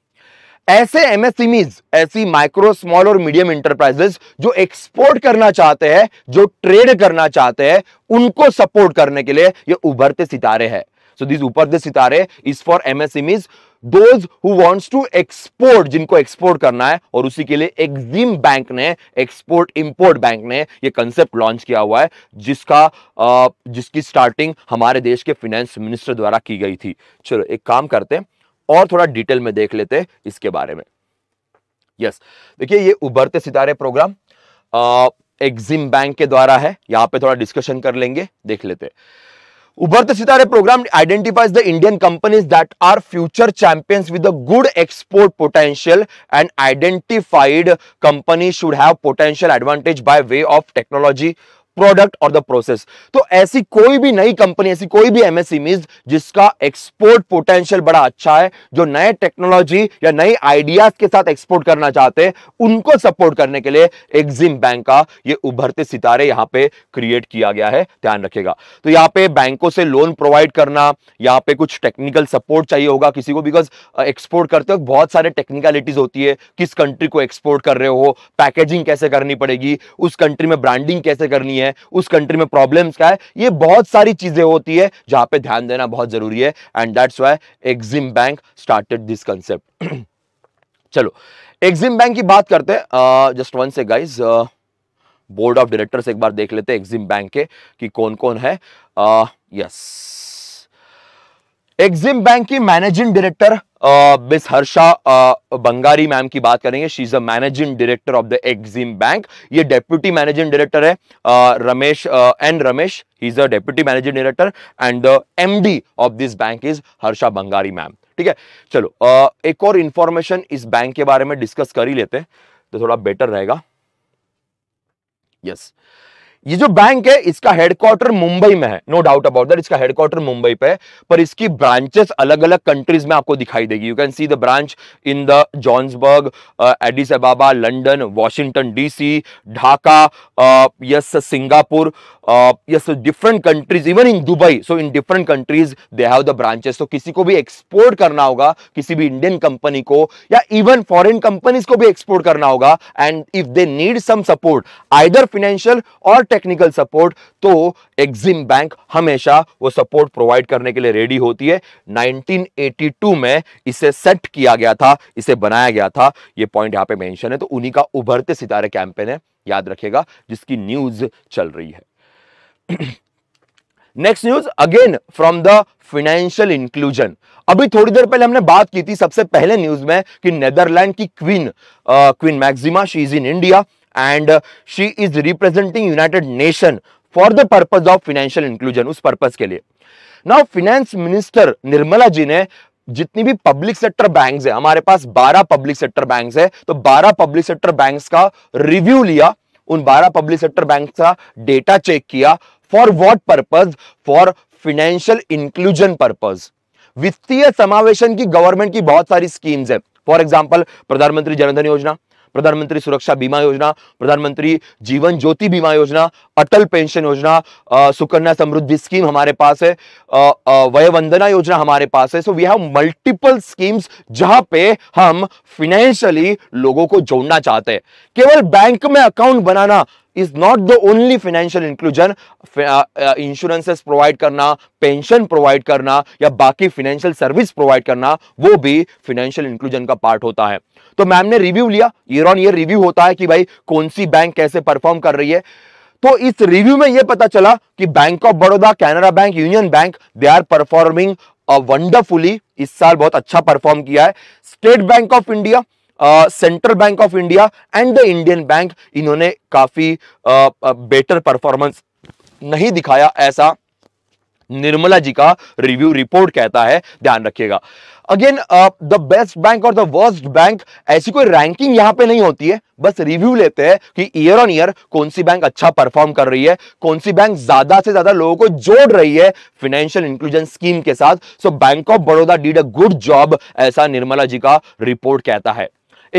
ऐसे एमएसएमईज ऐसी माइक्रो स्मॉल और मीडियम इंटरप्राइजेस जो एक्सपोर्ट करना चाहते हैं जो ट्रेड करना चाहते हैं उनको सपोर्ट करने के लिए ये उभरते सितारे हैं सो this Ubharte Sitare is for MSMEs those who wants to export जिनको एक्सपोर्ट करना है और उसी के लिए एक्जिम बैंक ने एक्सपोर्ट इंपोर्ट बैंक ने यह कंसेप्ट लॉन्च किया हुआ है जिसका जिसकी स्टार्टिंग हमारे देश के फिनेंस मिनिस्टर द्वारा की गई थी चलो एक काम करते हैं और थोड़ा डिटेल में देख लेते हैं इसके बारे में यस देखिए ये उभरते सितारे प्रोग्राम आ, एक्जिम बैंक के द्वारा है यहां पे थोड़ा डिस्कशन कर लेंगे देख लेते हैं Ubar Sitare program identifies the Indian companies that are future champions with a good export potential and identified companies should have potential advantage by way of technology product और द प्रोसेस तो ऐसी कोई भी नई कंपनी ऐसी कोई भी MSME जिसका एक्सपोर्ट पोटेंशियल बड़ा अच्छा है जो नए टेक्नोलॉजी या नए आइडियाज के साथ एक्सपोर्ट करना चाहते हैं उनको सपोर्ट करने के लिए एक्जिम बैंक का ये उभरते सितारे यहां पे क्रिएट किया गया है ध्यान रखेगा तो यहाँ पे बैंकों से लोन प्रोवाइड करना यहाँ पे कुछ टेक्निकल सपोर्ट चाहिए होगा किसी को बिकॉज एक्सपोर्ट करते वक्त बहुत सारे टेक्निकलिटीज होती है किस कंट्री को एक्सपोर्ट कर रहे हो पैकेजिंग कैसे करनी पड़ेगी उस कंट्री में ब्रांडिंग कैसे करनी है है उस कंट्री में प्रॉब्लम्स क्या है ये बहुत सारी चीज़ें होती है जहां पे ध्यान देना बहुत ज़रूरी है and that's why Exim bank started this concept चलो एग्जिम बैंक की बात करते हैं just one sec guys board of directors एक बार देख लेते हैं एग्जिम बैंक के कि कौन कौन है yes uh, yes. Exim bank की managing director miss Harsha Bangari ma'am की बात करेंगे she is a managing director of the Exim bank ये डेप्यूटी मैनेजिंग डायरेक्टर है Ramesh N Ramesh he is a deputy managing director and the MD of this bank is Harsha Bangari ma'am ठीक है चलो uh, एक और इंफॉर्मेशन इस बैंक के बारे में डिस्कस कर ही लेते हैं तो थोड़ा बेटर रहेगा यस yes. ये जो बैंक है इसका हेडक्वार्टर मुंबई में है नो डाउट अबाउट दैट इसका हेडक्वार्टर मुंबई पे है पर इसकी ब्रांचेस अलग अलग कंट्रीज में आपको दिखाई देगी you can see the branch in the Johannesburg Addis Ababa London Washington DC Dhaka yes Singapore yes different countries even in Dubai so in different countries they have the branches तो किसी को भी एक्सपोर्ट करना होगा किसी भी इंडियन कंपनी को या इवन फॉरिन कंपनीज को भी एक्सपोर्ट करना होगा and if they need some support either financial और टेक्निकल सपोर्ट तो एग्जिम बैंक हमेशा वो सपोर्ट प्रोवाइड करने के लिए रेडी होती है 1982 में इसे सेट किया गया था इसे बनाया गया था ये पॉइंट यहाँ पे मेंशन है तो उन्हीं का उभरते सितारे कैंपेन है याद रखेगा जिसकी न्यूज चल रही है next news again from the financial inclusion अभी थोड़ी देर पहले हमने बात की थी सबसे पहले न्यूज में कि नेदरलैंड की queen queen Maxima she is in India and she is representing United Nation for the purpose of financial inclusion उस पर्पज के लिए now finance minister Nirmala ji ने जितनी भी पब्लिक सेक्टर बैंक्स है हमारे पास 12 पब्लिक सेक्टर बैंक्स है तो 12 पब्लिक सेक्टर बैंक्स का रिव्यू लिया उन 12 पब्लिक सेक्टर बैंक्स का डेटा चेक किया for what purpose for financial inclusion purpose वित्तीय समावेशन की गवर्नमेंट की बहुत सारी स्कीम्स है फॉर एग्जाम्पल प्रधानमंत्री जनधन योजना प्रधानमंत्री सुरक्षा बीमा योजना प्रधानमंत्री जीवन ज्योति बीमा योजना अटल पेंशन योजना सुकन्या समृद्धि स्कीम हमारे पास है वय वंदना योजना हमारे पास है so we have multiple schemes जहां पे हम फिनेंशियली लोगों को जोड़ना चाहते हैं केवल बैंक में अकाउंट बनाना is not the only financial inclusion insurances provide करना पेंशन प्रोवाइड करना या बाकी फाइनेंशियल सर्विस प्रोवाइड करना वो भी फाइनेंशियल इंक्लूजन का पार्ट होता है तो मैम ने रिव्यू लिया ईयर ऑन ईयर रिव्यू होता है कि भाई कौन सी बैंक कैसे परफॉर्म कर रही है तो इस रिव्यू में यह पता चला कि bank of Baroda Canara bank union bank they are performing wonderfully इस साल बहुत अच्छा परफॉर्म किया है state bank of India central bank of India and the Indian bank इन्होंने काफी बेटर uh, परफॉर्मेंस uh, नहीं दिखाया ऐसा निर्मला जी का रिव्यू रिपोर्ट कहता है ध्यान रखिएगा अगेन द बेस्ट बैंक और द वर्स्ट बैंक ऐसी कोई रैंकिंग यहां पे नहीं होती है बस रिव्यू लेते हैं कि ईयर ऑन ईयर कौन सी बैंक अच्छा परफॉर्म कर रही है कौन सी बैंक ज्यादा से ज्यादा लोगों को जोड़ रही है फाइनेंशियल इंक्लूजन स्कीम के साथ so bank of Baroda did a good job ऐसा निर्मला जी का रिपोर्ट कहता है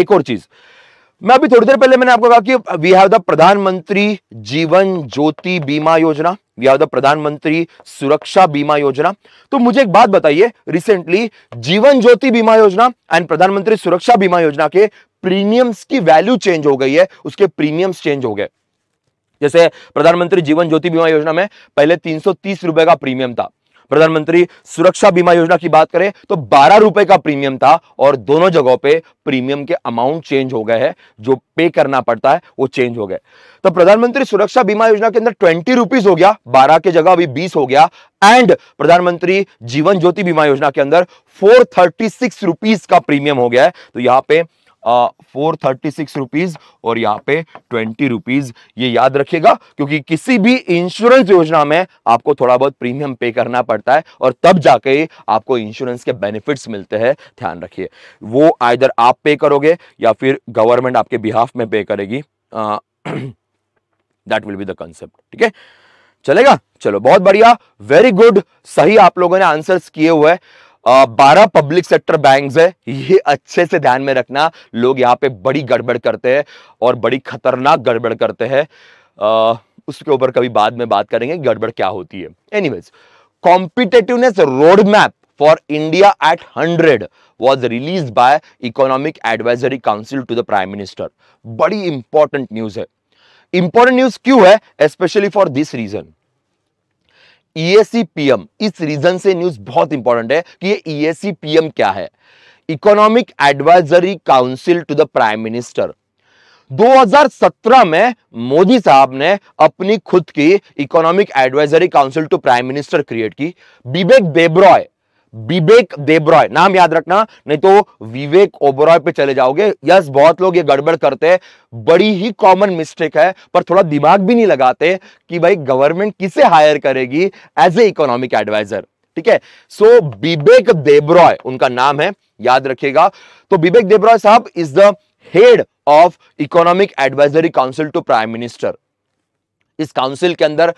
एक और चीज मैं अभी थोड़ी देर पहले मैंने आपको कहा कि वी हैव द प्रधानमंत्री जीवन ज्योति बीमा योजना या द प्रधानमंत्री सुरक्षा बीमा योजना तो मुझे एक बात बताइए रिसेंटली जीवन ज्योति बीमा योजना एंड प्रधानमंत्री सुरक्षा बीमा योजना के प्रीमियम्स की वैल्यू चेंज हो गई है उसके प्रीमियम्स चेंज हो गए जैसे प्रधानमंत्री जीवन ज्योति बीमा योजना में पहले तीन रुपए का प्रीमियम था प्रधानमंत्री सुरक्षा बीमा योजना की बात करें तो बारह रुपए का प्रीमियम था और दोनों जगहों पे प्रीमियम के अमाउंट चेंज हो गए हैं जो पे करना पड़ता है वो चेंज हो गए तो प्रधानमंत्री सुरक्षा बीमा योजना के अंदर ट्वेंटी रुपीज हो गया बारह के जगह अभी बीस हो गया एंड प्रधानमंत्री जीवन ज्योति बीमा योजना के अंदर फोर थर्टी सिक्स रुपीज का प्रीमियम हो गया है तो यहां पर फोर थर्टी सिक्स रुपीज और यहाँ पे ट्वेंटी रुपीज ये याद रखिएगा क्योंकि किसी भी इंश्योरेंस योजना में आपको थोड़ा बहुत प्रीमियम पे करना पड़ता है और तब जाके आपको इंश्योरेंस के बेनिफिट्स मिलते हैं ध्यान रखिए वो आइधर आप पे करोगे या फिर गवर्नमेंट आपके बिहाफ में पे करेगी that will be the concept ठीक है चलेगा चलो बहुत बढ़िया वेरी गुड सही आप लोगों ने आंसर्स किए हुए हैं बारह पब्लिक सेक्टर बैंक्स है ये अच्छे से ध्यान में रखना लोग यहाँ पे बड़ी गड़बड़ करते हैं और बड़ी खतरनाक गड़बड़ करते हैं उसके ऊपर कभी बाद में बात करेंगे गड़बड़ क्या होती है anyways competitiveness road map for India at hundred was release by economic advisory council to the prime minister बड़ी इंपॉर्टेंट न्यूज है इंपॉर्टेंट न्यूज क्यों है specially for this reason ESC e इस रीजन से न्यूज बहुत इंपॉर्टेंट है कि ये ईएससी e क्या है economic advisory council to the prime minister 2017 में मोदी साहब ने अपनी खुद की economic advisory council to prime minister create की विवेक बेब्रॉय विवेक देबरॉय नाम याद रखना नहीं तो विवेक ओबरॉय पे चले जाओगे यस बहुत लोग ये गड़बड़ करते हैं बड़ी ही कॉमन मिस्टेक है पर थोड़ा दिमाग भी नहीं लगाते कि भाई गवर्नमेंट किसे हायर करेगी एज ए इकोनॉमिक एडवाइजर ठीक है सो विवेक देबरॉय उनका नाम है याद रखिएगा तो विवेक देबरॉय साहब is the head of economic advisory council to prime minister इस काउंसिल के अंदर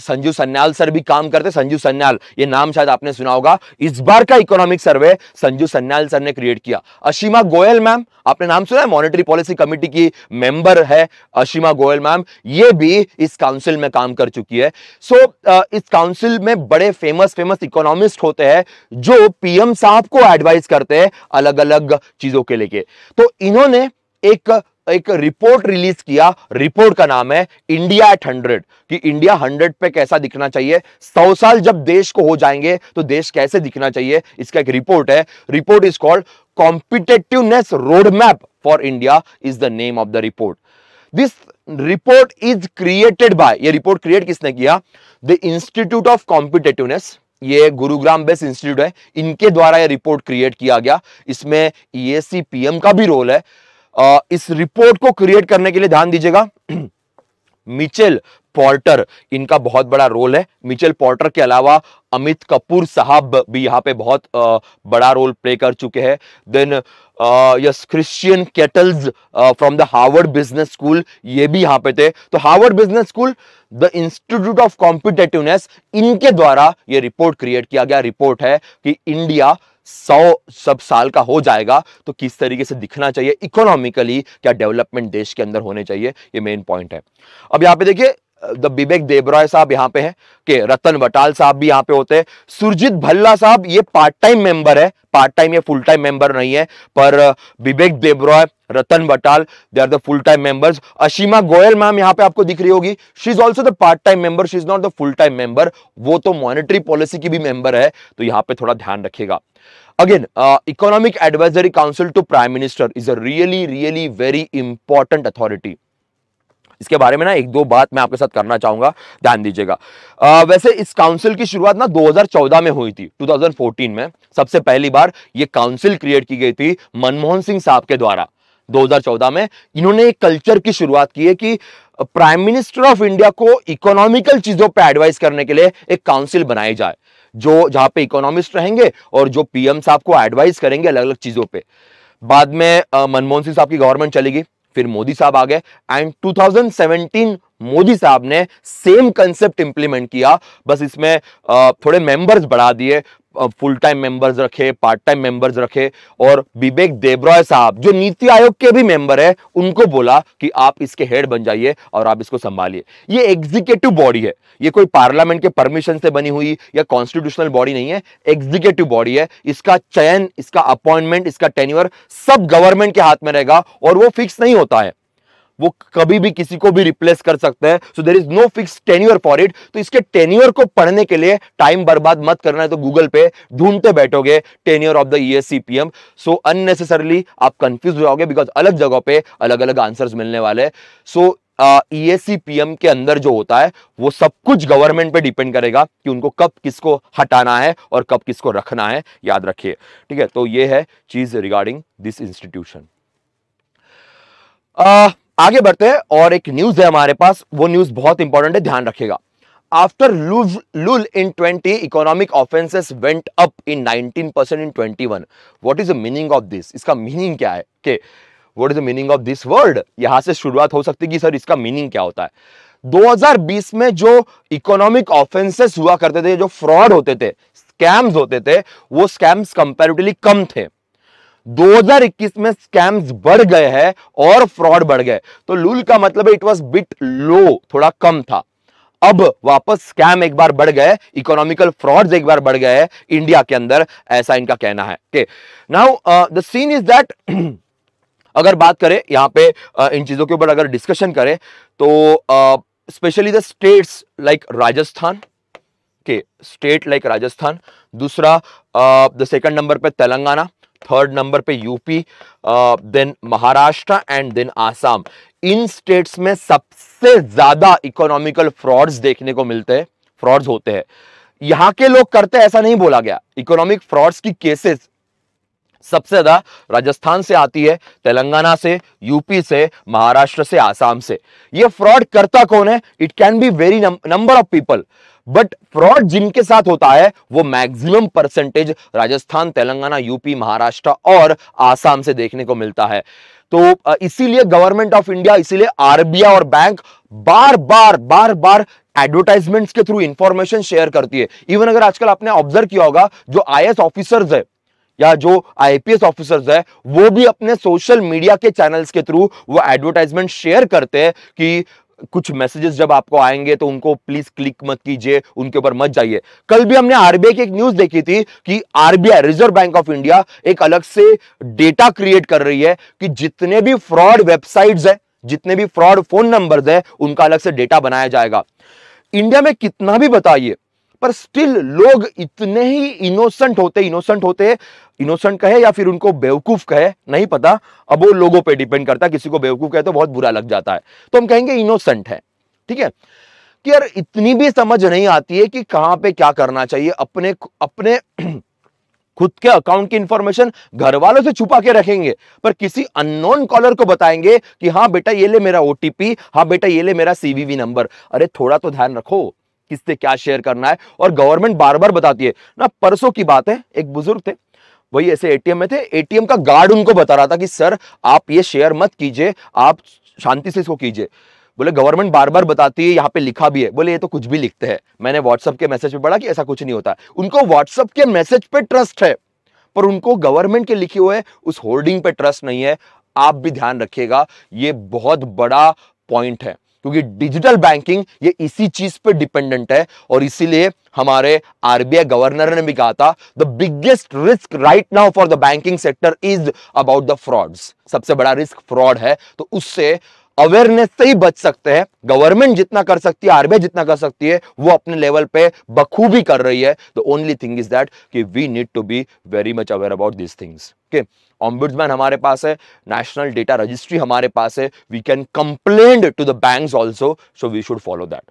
संजू सन्याल सर भी काम करते संजू सन्याल ये नाम शायद आपने सुना होगा इस बार का economic survey Sanju Sanyal sir ने क्रिएट किया अशीमा गोयल मैम आपने नाम सुना है मॉनेटरी पॉलिसी कमिटी की मेंबर है अशीमा गोयल मैम ये भी इस काउंसिल में काम कर चुकी है सो so, इस काउंसिल में बड़े फेमस फेमस इकोनॉमिस्ट होते हैं जो पीएम साहब को एडवाइस करते हैं अलग अलग चीजों के लेके तो इन्होंने एक एक रिपोर्ट रिलीज किया रिपोर्ट का नाम है इंडिया एट हंड्रेड कि इंडिया हंड्रेड पे कैसा दिखना चाहिए सौ साल जब देश को हो जाएंगे तो देश कैसे दिखना चाहिए इसका एक रिपोर्ट है report is called competitiveness road map for India is the name of the report this report is created by ये रिपोर्ट क्रिएट किसने किया द इंस्टीट्यूट ऑफ कॉम्पिटेटिवनेस ये गुरुग्राम बेस इंस्टीट्यूट है इनके द्वारा ये रिपोर्ट क्रिएट किया गया इसमें ईएससी e पीएम का भी रोल है इस रिपोर्ट को क्रिएट करने के लिए ध्यान दीजिएगा मिचेल पॉर्टर इनका बहुत बड़ा रोल है मिचेल पॉर्टर के अलावा अमित कपूर साहब भी यहां पे बहुत आ, बड़ा रोल प्ले कर चुके हैं then yes Christian Ketels from the Harvard business school ये भी यहां पे थे तो Harvard business school the institute of competitiveness इनके द्वारा ये रिपोर्ट क्रिएट किया गया रिपोर्ट है कि इंडिया सौ सब साल का हो जाएगा तो किस तरीके से दिखना चाहिए इकोनॉमिकली क्या डेवलपमेंट देश के अंदर होने चाहिए ये मेन पॉइंट है अब यहाँ पे देखिए द विवेक देबरॉय साहब यहाँ पे हैं के रतन वटाल साहब भी यहाँ पे होते हैं सुरजीत भल्ला साहब ये पार्ट टाइम मेंबर है पार्ट टाइम या फुल टाइम मेंबर नहीं है पर Vivek uh, Debroy Ratan Watal they are the full time members Ashima Goyal ma'am यहाँ पे आपको दिख रही होगी she is also the part time member she is not the full time member वो तो मॉनिटरी पॉलिसी की भी मेंबर है तो यहाँ पे थोड़ा ध्यान रखेगा again uh, economic advisory council to prime minister is a really really very important authority इसके बारे में ना एक दो बात मैं आपके साथ करना चाहूंगा ध्यान दीजिएगा वैसे इस काउंसिल की शुरुआत ना 2014 में हुई थी 2014 में सबसे पहली बार ये काउंसिल क्रिएट की गई थी मनमोहन सिंह साहब के द्वारा 2014 में इन्होंने एक कल्चर की शुरुआत की है कि प्राइम मिनिस्टर ऑफ इंडिया को इकोनॉमिकल चीजों पर एडवाइस करने के लिए एक काउंसिल बनाई जाए जो जहां पे इकोनॉमिस्ट रहेंगे और जो पीएम साहब को एडवाइस करेंगे अलग अलग चीज़ों पे बाद में मनमोहन सिंह साहब की गवर्नमेंट चलेगी फिर मोदी साहब आ गए एंड 2017 मोदी साहब ने सेम कंसेप्ट इंप्लीमेंट किया बस इसमें थोड़े मेंबर्स बढ़ा दिए फुल टाइम मेंबर्स रखे पार्ट टाइम मेंबर्स रखे और विवेक देवरॉय साहब जो नीति आयोग के भी मेंबर है उनको बोला कि आप इसके हेड बन जाइए और आप इसको संभालिए ये एग्जीक्यूटिव बॉडी है ये कोई पार्लियामेंट के परमिशन से बनी हुई या कॉन्स्टिट्यूशनल बॉडी नहीं है एग्जीक्यूटिव बॉडी है इसका चयन इसका अपॉइंटमेंट इसका टेन्यूअर सब गवर्नमेंट के हाथ में रहेगा और वो फिक्स नहीं होता है वो कभी भी किसी को भी रिप्लेस कर सकते हैं so there is no fix tenure for it तो इसके टेन्यूर को पढ़ने के लिए टाइम बर्बाद मत करना है तो गूगल पे ढूंढते बैठोगे tenure of the E S C P M so unnecessarily आप कंफ्यूज हो जाओगे बिकॉज अलग जगह पे अलग अलग आंसर्स मिलने वाले so E S C P M के अंदर जो होता है वो सब कुछ गवर्नमेंट पे डिपेंड करेगा कि उनको कब किसको हटाना है और कब किसको रखना है याद रखिए ठीक है तो ये है चीज रिगार्डिंग दिस इंस्टीट्यूशन आगे बढ़ते हैं और एक न्यूज है हमारे पास वो न्यूज बहुत इंपॉर्टेंट है ध्यान रखिएगा after lull in twenty economic offences went up in 19 percent in 21 what is the meaning of this इसका मीनिंग क्या है के what is the meaning of this word यहां से शुरुआत हो सकती है कि सर इसका मीनिंग क्या होता है 2020 में जो इकोनॉमिक ऑफेंसेस हुआ करते थे जो फ्रॉड होते थे स्कैम्स होते थे वो स्कैम्स कंपेरेटिवली कम थे 2021 में स्कैम्स बढ़ गए हैं और फ्रॉड बढ़ गए तो लूल का मतलब इट वॉज बिट लो थोड़ा कम था अब वापस स्कैम एक बार बढ़ गए इकोनॉमिकल फ्रॉड्स एक बार बढ़ गए इंडिया के अंदर ऐसा इनका कहना है now the scene is that अगर बात करें यहां पे uh, इन चीजों के ऊपर अगर डिस्कशन करें तो specially the states like Rajasthan के स्टेट लाइक राजस्थान दूसरा द सेकंड नंबर पे तेलंगाना थर्ड नंबर पे UP then Maharashtra and then Assam इन स्टेट्स में सबसे ज्यादा इकोनॉमिकल फ्रॉड्स देखने को मिलते हैं फ्रॉड्स होते हैं यहां के लोग करते ऐसा नहीं बोला गया इकोनॉमिक फ्रॉड्स की केसेस सबसे ज्यादा राजस्थान से आती है तेलंगाना से यूपी से महाराष्ट्र से आसाम से ये फ्रॉड करता कौन है it can be very number of people but fraud जिनके साथ होता है वो maximum percentage Rajasthan Telangana UP Maharashtra और आसाम से देखने को मिलता है तो इसीलिए गवर्नमेंट ऑफ इंडिया इसीलिए आरबीआई और बैंक बार बार बार बार एडवर्टाइजमेंट्स के थ्रू इंफॉर्मेशन शेयर करती है इवन अगर आजकल आपने ऑब्जर्व किया होगा जो आई ऑफिसर्स है या जो आईपीएस ऑफिसर्स है वो भी अपने सोशल मीडिया के चैनल्स के थ्रू वो एडवर्टाइजमेंट शेयर करते हैं कि कुछ मैसेजेस जब आपको आएंगे तो उनको प्लीज क्लिक मत कीजिए उनके ऊपर मत जाइए कल भी हमने आरबीआई की एक न्यूज देखी थी कि RBI Reserve Bank of India एक अलग से डेटा क्रिएट कर रही है कि जितने भी फ्रॉड वेबसाइट्स है जितने भी फ्रॉड फोन नंबर्स है उनका अलग से डेटा बनाया जाएगा इंडिया में कितना भी बताइए पर स्टिल लोग इतने ही इनोसेंट होते इनोसेंट होते इनोसेंट कहे या फिर उनको बेवकूफ कहे नहीं पता अब वो लोगों पे डिपेंड करता है किसी को बेवकूफ कहे तो बहुत बुरा लग जाता है तो हम कहेंगे इनोसेंट है ठीक है कि यार इतनी भी समझ नहीं आती है कि कहां पे क्या करना चाहिए अपने अपने खुद के अकाउंट की इंफॉर्मेशन घर वालों से छुपा के रखेंगे पर किसी अननोन कॉलर को बताएंगे कि हाँ बेटा ये ले मेरा ओटीपी हाँ बेटा ये ले मेरा सीवीवी नंबर अरे थोड़ा तो ध्यान रखो किससे क्या शेयर करना है और गवर्नमेंट बार बार बताती है ना परसों की बात है एक बुजुर्ग थे वही ऐसे एटीएम में थे एटीएम का गार्ड उनको बता रहा था कि सर आप ये शेयर मत कीजिए आप शांति से इसको कीजिए बोले गवर्नमेंट बार बार बताती है यहाँ पे लिखा भी है बोले ये तो कुछ भी लिखते हैं मैंने व्हाट्सएप के मैसेज पे पढ़ा कि ऐसा कुछ नहीं होता उनको व्हाट्सएप के मैसेज पे ट्रस्ट है पर उनको गवर्नमेंट के लिखे हुए उस होर्डिंग पे ट्रस्ट नहीं है आप भी ध्यान रखिएगा ये बहुत बड़ा पॉइंट है क्योंकि डिजिटल बैंकिंग ये इसी चीज पर डिपेंडेंट है और इसीलिए हमारे आरबीआई गवर्नर ने भी कहा था the biggest risk right now for the banking sector is about the frauds सबसे बड़ा रिस्क फ्रॉड है तो उससे अवेयरनेस से ही बच सकते हैं गवर्नमेंट जितना कर सकती है आरबीआई जितना कर सकती है वो अपने लेवल पे बखूबी कर रही है the only thing is that कि we need to be very much aware about this things okay ombudsman हमारे पास है नेशनल डेटा रजिस्ट्री हमारे पास है we can complain to the bank also so we should follow that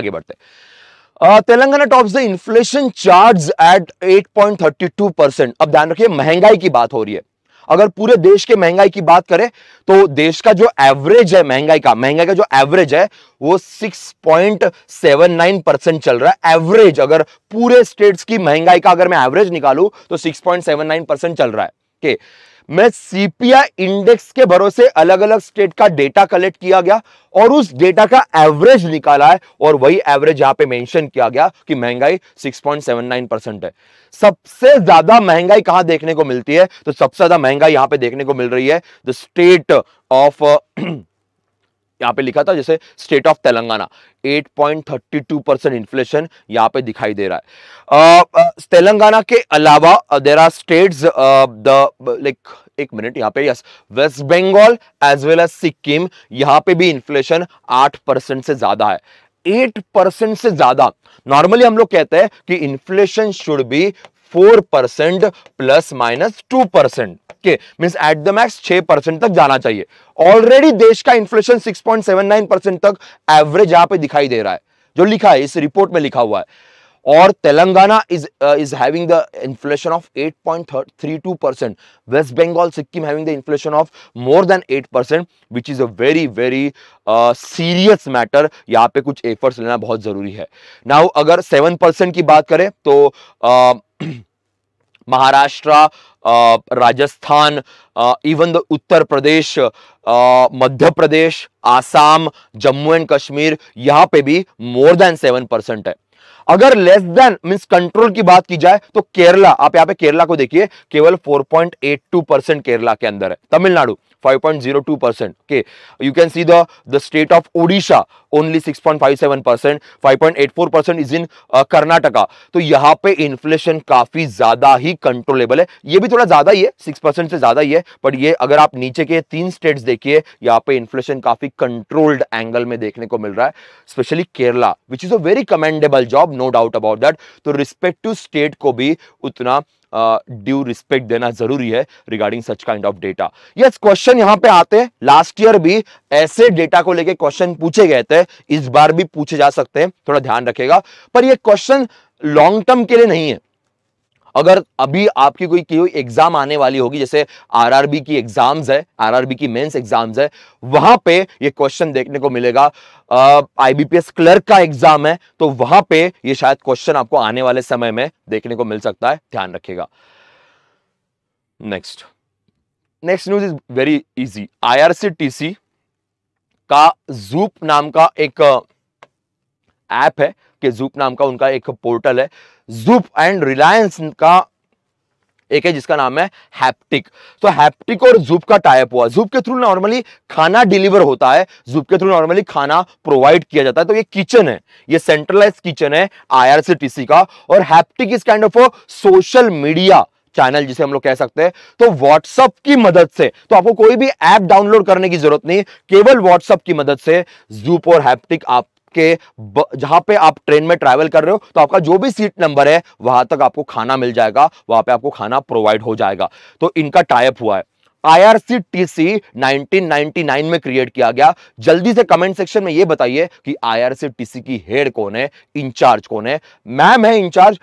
आगे बढ़ते Telangana tops the inflation charge at 8.32 percent अब ध्यान रखिए महंगाई की बात हो रही है अगर पूरे देश के महंगाई की बात करें तो देश का जो एवरेज है महंगाई का महंगाई का जो एवरेज है वो 6.79 परसेंट चल रहा है एवरेज अगर पूरे स्टेट्स की महंगाई का अगर मैं एवरेज निकालू तो 6.79 परसेंट चल रहा है के okay. में सीपीआई इंडेक्स के भरोसे अलग अलग स्टेट का डेटा कलेक्ट किया गया और उस डेटा का एवरेज निकाला है और वही एवरेज यहां पे मेंशन किया गया कि महंगाई 6.79 परसेंट है सबसे ज्यादा महंगाई कहां देखने को मिलती है तो सबसे ज्यादा महंगाई यहां पे देखने को मिल रही है द स्टेट ऑफ यहाँ पे लिखा था जैसे state of Telangana 8.32 percent inflation यहाँ पे दिखाई दे रहा है तेलंगाना के अलावा there are state the like एक मिनट यहाँ पे yes West Bengal as well as Sikkim यहाँ पे भी इन्फ्लेशन 8 परसेंट से ज्यादा है 8 परसेंट से ज्यादा नॉर्मली हम लोग कहते हैं कि inflation should be four percent plus minus two percent के मीन एट द मैक्स छह परसेंट तक जाना चाहिए ऑलरेडी देश का inflation six point seven nine percent तक एवरेज यहां पर दिखाई दे रहा है जो लिखा है इस रिपोर्ट में लिखा हुआ है और Telangana is is having the inflation of 8.32 percent West Bengal Sikkim having the inflation of more than 8 percent which is a very very serious matter यहाँ पे कुछ एफर्ट्स लेना बहुत जरूरी है नाउ अगर 7 परसेंट की बात करें तो uh, Maharashtra Rajasthan even the Uttar Pradesh Madhya Pradesh Assam Jammu and Kashmir यहां पे भी मोर देन सेवन परसेंट है अगर लेस देन मींस कंट्रोल की बात की जाए तो केरला आप यहां पे केरला को देखिए केवल 4.82 परसेंट केरला के अंदर है Tamil Nadu 5.02 percent okay you can see the the state of odisha only 6.57 percent 5.84 percent is in Karnataka तो यहाँ पे इन्फ्लेशन काफी ज्यादा ही कंट्रोलेबल है ये भी थोड़ा ज्यादा ही है सिक्स परसेंट से ज्यादा ही है बट ये अगर आप नीचे के तीन स्टेट देखिए यहाँ पे इन्फ्लेशन काफी कंट्रोल्ड एंगल में देखने को मिल रहा है specially Kerala which is a very commendable job no doubt about that तो टू स्टेट को भी उतना ड्यू रिस्पेक्ट देना जरूरी है regarding such kind of data yes question यहां पे आते हैं लास्ट ईयर भी ऐसे डेटा को लेके क्वेश्चन पूछे गए थे इस बार भी पूछे जा सकते हैं थोड़ा ध्यान रखेगा पर यह क्वेश्चन लॉन्ग टर्म के लिए नहीं है अगर अभी आपकी कोई एग्जाम आने वाली होगी जैसे आरआरबी की एग्जाम्स है आरआरबी की मेंस एग्जाम्स है वहां पे ये क्वेश्चन देखने को मिलेगा आईबीपीएस क्लर्क का एग्जाम है तो वहां पे ये शायद क्वेश्चन आपको आने वाले समय में देखने को मिल सकता है ध्यान रखिएगा next next news is very easy IRCTC का जूप नाम का एक ऐप है के जूप नाम का उनका एक पोर्टल है जूप एंड रिलायंस का एक है जिसका नाम है हैप्टिक तो हैप्टिक और जूप का टाइप हुआ जूप के थ्रू नॉर्मली खाना डिलीवर होता है जूप के थ्रू नॉर्मली खाना प्रोवाइड किया जाता है तो ये किचन है ये सेंट्रलाइज किचन है आईआरसीटीसी का और Haptik is kind of social media channel जिसे हम लोग कह सकते हैं तो व्हाट्सअप की मदद से तो आपको कोई भी ऐप डाउनलोड करने की जरूरत नहीं केवल व्हाट्सअप की मदद से जूप और हैप्टिक आप आपके जहां पे आप ट्रेन में ट्रैवल कर रहे हो तो आपका जो भी सीट नंबर है वहां तक आपको खाना मिल जाएगा वहां पे आपको खाना प्रोवाइड हो जाएगा तो इनका टाइप हुआ है आईआरसीटीसी 1999 में क्रिएट किया गया जल्दी से कमेंट सेक्शन में यह बताइए कि आईआरसीटीसी की हेड कौन है इंचार्ज कौन है मैम है इंचार्ज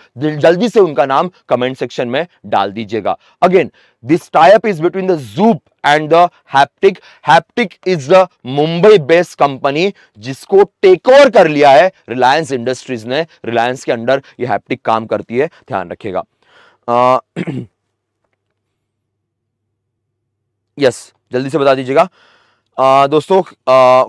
जल्दी से उनका नाम कमेंट सेक्शन में डाल दीजिएगा again this type is between the Zoop and the Haptik Haptik is the Mumbai based company जिसको टेक ओवर कर लिया है रिलायंस इंडस्ट्रीज ने रिलायंस के अंडर यह हैप्टिक काम करती है ध्यान रखिएगा यस जल्दी से बता दीजिएगा दोस्तों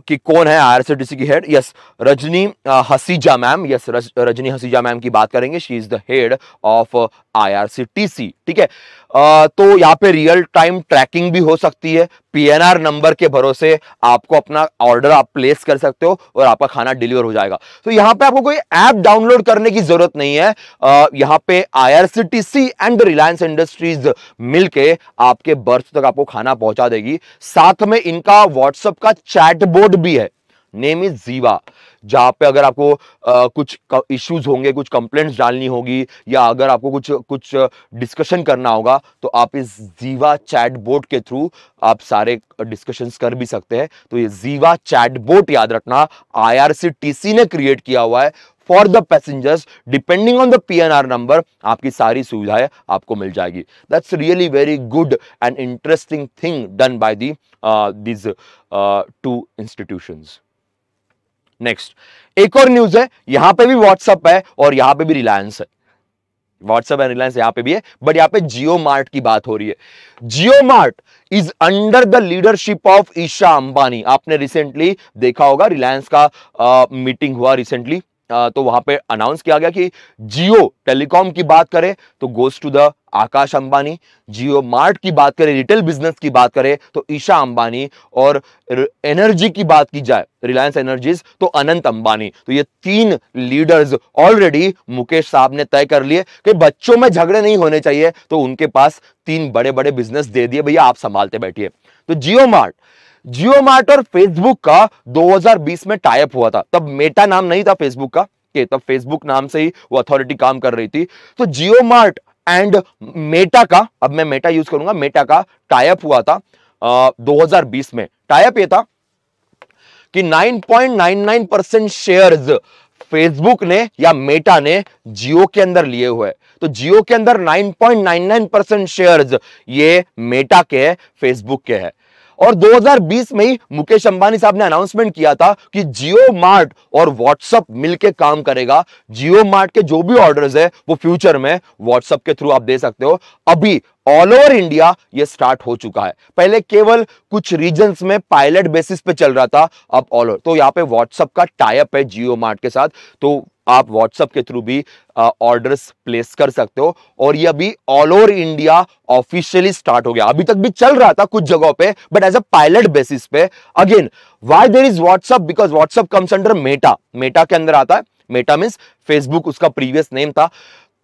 कि कौन है आर की head yes Rajni Hasija ma'am yes रज, रजनी हसीजा मैम की बात करेंगे she is the head of I ठीक है तो यहाँ पे रियल टाइम ट्रैकिंग भी हो सकती है पीएनआर नंबर के भरोसे आपको अपना ऑर्डर आप प्लेस कर सकते हो और आपका खाना डिलीवर हो जाएगा तो यहाँ पे आपको कोई ऐप डाउनलोड करने की जरूरत नहीं है आ, यहाँ पे आईआरसीटीसी एंड रिलायंस इंडस्ट्रीज मिलके आपके बर्थ तक आपको खाना पहुंचा देगी साथ में इनका व्हाट्सअप का चैट भी है नेम इज जीवा जहाँ पे अगर आपको आ, कुछ इश्यूज होंगे कुछ कंप्लेंट्स डालनी होगी या अगर आपको कुछ कुछ डिस्कशन करना होगा तो आप इस जीवा चैट बोर्ड के थ्रू आप सारे डिस्कशंस कर भी सकते हैं तो ये जीवा चैट बोर्ड याद रखना आई ने क्रिएट किया हुआ है for the passengers depending on the R number आपकी सारी सुविधाएं आपको मिल जाएगी that's really very good and interesting thing done by the these two institutions next एक और न्यूज है यहां पे भी व्हाट्सअप है और यहां पे भी रिलायंस है व्हाट्सएप एंड रिलायंस यहां पे भी है बट यहां पे जियो मार्ट की बात हो रही है Jio Mart is under the leadership of Isha Ambani आपने रिसेंटली देखा होगा रिलायंस का मीटिंग मीटिंग हुआ रिसेंटली तो वहां पे अनाउंस किया गया कि जियो टेलीकॉम की बात करें तो goes to the Akash Ambani Jio Mart की बात करें रिटेल बिजनेस की बात करें तो ईशा अंबानी और एनर्जी की बात की जाए रिलायंस एनर्जीज तो अनंत अंबानी तो ये तीन लीडर्स ऑलरेडी मुकेश साहब ने तय कर लिए कि बच्चों में झगड़े नहीं होने चाहिए तो उनके पास तीन बड़े बड़े बिजनेस दे दिए भैया आप संभालते बैठिए तो जियो मार्ट जियो मार्ट और फेसबुक का 2020 में टाइप हुआ था तब मेटा नाम नहीं था फेसबुक का के तब फेसबुक नाम से ही वो अथॉरिटी काम कर रही थी तो जियो मार्ट एंड मेटा का अब मैं मेटा यूज करूंगा मेटा का टाइप हुआ था आ, 2020 में टाइप ये था कि 9.99 परसेंट शेयर फेसबुक ने या मेटा ने जियो के अंदर लिए हुए तो जियो के अंदर 9.99 परसेंट शेयर ये मेटा के है फेसबुक के है और 2020 में ही मुकेश अंबानी साहब ने अनाउंसमेंट किया था कि जियो मार्ट और व्हाट्सअप मिलकर काम करेगा जियो मार्ट के जो भी ऑर्डर्स है वो फ्यूचर में व्हाट्सअप के थ्रू आप दे सकते हो अभी ऑल ओवर इंडिया ये स्टार्ट हो चुका है पहले केवल कुछ रीजन में पायलट बेसिस पे चल रहा था अब ऑल ओवर तो यहाँ पे व्हाट्सअप का टाइप है जियो मार्ट के साथ तो आप व्हाट्सएप के थ्रू भी ऑर्डर्स प्लेस कर सकते हो और ये अभी all over India officially start हो गया अभी तक भी चल रहा था कुछ जगहों पे but as a pilot basis पे again why there is WhatsApp because WhatsApp comes under Meta Meta के अंदर आता है मेटा मीन्स फेसबुक उसका प्रीवियस नेम था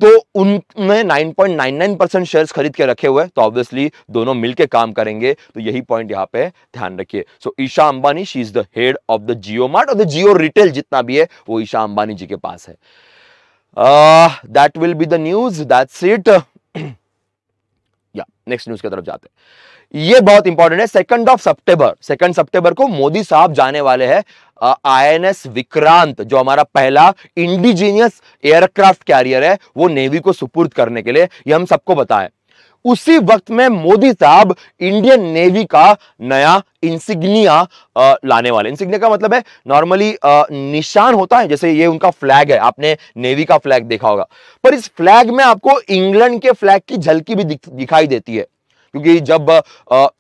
तो उनने 9.99 परसेंट शेयर खरीद के रखे हुए तो ऑब्वियसली दोनों मिलके काम करेंगे तो यही पॉइंट यहां पे ध्यान रखिए so so, Isha Ambani she is the head of the Jio Mart और द जियो रिटेल जितना भी है वो ईशा अंबानी जी के पास है that will be the news that's it या नेक्स्ट न्यूज की तरफ जाते हैं ये बहुत इंपॉर्टेंट है सेकंड ऑफ सितंबर सेकंड सितंबर को मोदी साहब जाने वाले हैं आईएनएस विक्रांत जो हमारा पहला इंडिजीनियस एयरक्राफ्ट कैरियर है वो नेवी को सुपुर्द करने के लिए ये हम सबको बताए उसी वक्त में मोदी साहब इंडियन नेवी का नया इंसिग्निया लाने वाले इंसिग्निया का मतलब है नॉर्मली निशान होता है जैसे ये उनका फ्लैग है आपने नेवी का फ्लैग देखा होगा पर इस फ्लैग में आपको इंग्लैंड के फ्लैग की झलकी भी दिख, दिखाई देती है क्योंकि जब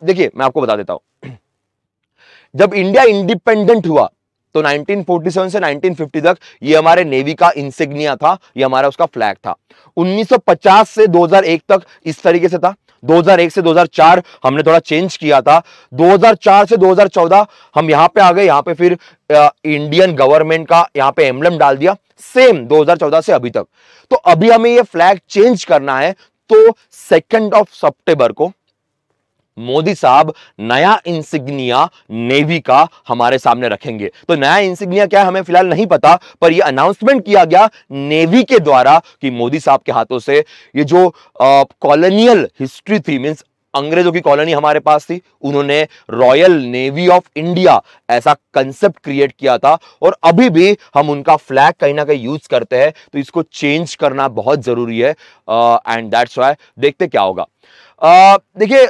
देखिए मैं आपको बता देता हूं जब इंडिया इंडिपेंडेंट हुआ तो 1947 से 1950 तक ये हमारे नेवी का इंसिग्निया था ये हमारा उसका फ्लैग था 1950 से 2001 तक इस तरीके से था 2001 से 2004 हमने थोड़ा चेंज किया था 2004 से 2014 हम यहां पे आ गए यहां पे फिर इंडियन गवर्नमेंट का यहां पे एम्बलम डाल दिया सेम 2014 से अभी तक तो अभी हमें ये फ्लैग चेंज करना है तो सेकेंड ऑफ सितंबर को मोदी साहब नया इंसिग्निया नेवी का हमारे सामने रखेंगे तो नया इंसिग्निया क्या है हमें फिलहाल नहीं पता पर यह अनाउंसमेंट किया गया नेवी के द्वारा कि मोदी साहब के हाथों से ये जो कॉलोनियल हिस्ट्री थी मीन्स अंग्रेजों की कॉलोनी हमारे पास थी उन्होंने रॉयल नेवी ऑफ इंडिया ऐसा कंसेप्ट क्रिएट किया था और अभी भी हम उनका फ्लैग कहीं ना कहीं यूज करते हैं तो इसको चेंज करना बहुत जरूरी है एंड दैट्स वाई देखते क्या होगा Uh, देखिए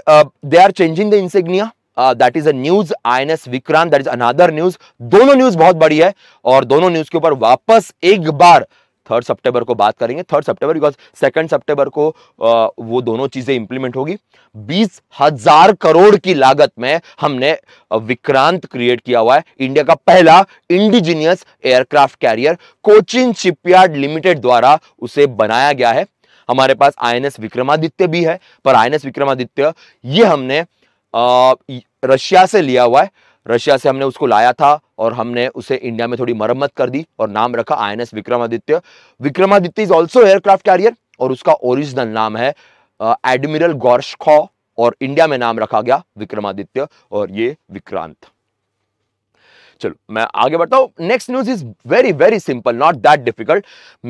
they are changing the insignia that is a news I N S Vikrant that is another news दोनों न्यूज बहुत बड़ी है और दोनों न्यूज के ऊपर वापस एक बार थर्ड सेप्टेबर को बात करेंगे third September because second September को आ, uh, वो दोनों चीजें इंप्लीमेंट होगी बीस हजार करोड़ की लागत में हमने विक्रांत uh, क्रिएट किया हुआ है इंडिया का पहला indigenous aircraft carrier Cochin shipyard limited द्वारा उसे बनाया गया है हमारे पास आईएनएस विक्रमादित्य भी है पर आईएनएस विक्रमादित्य ये हमने रशिया से लिया हुआ है रशिया से हमने उसको लाया था और हमने उसे इंडिया में थोड़ी मरम्मत कर दी और नाम रखा S Vikramaditya Vikramaditya is also aircraft carrier और उसका ओरिजिनल नाम है एडमिरल गौर्शखॉ और इंडिया में नाम रखा गया विक्रमादित्य और ये विक्रांत चलो मैं आगे बढ़ता हूँ next news is very very simple not that difficult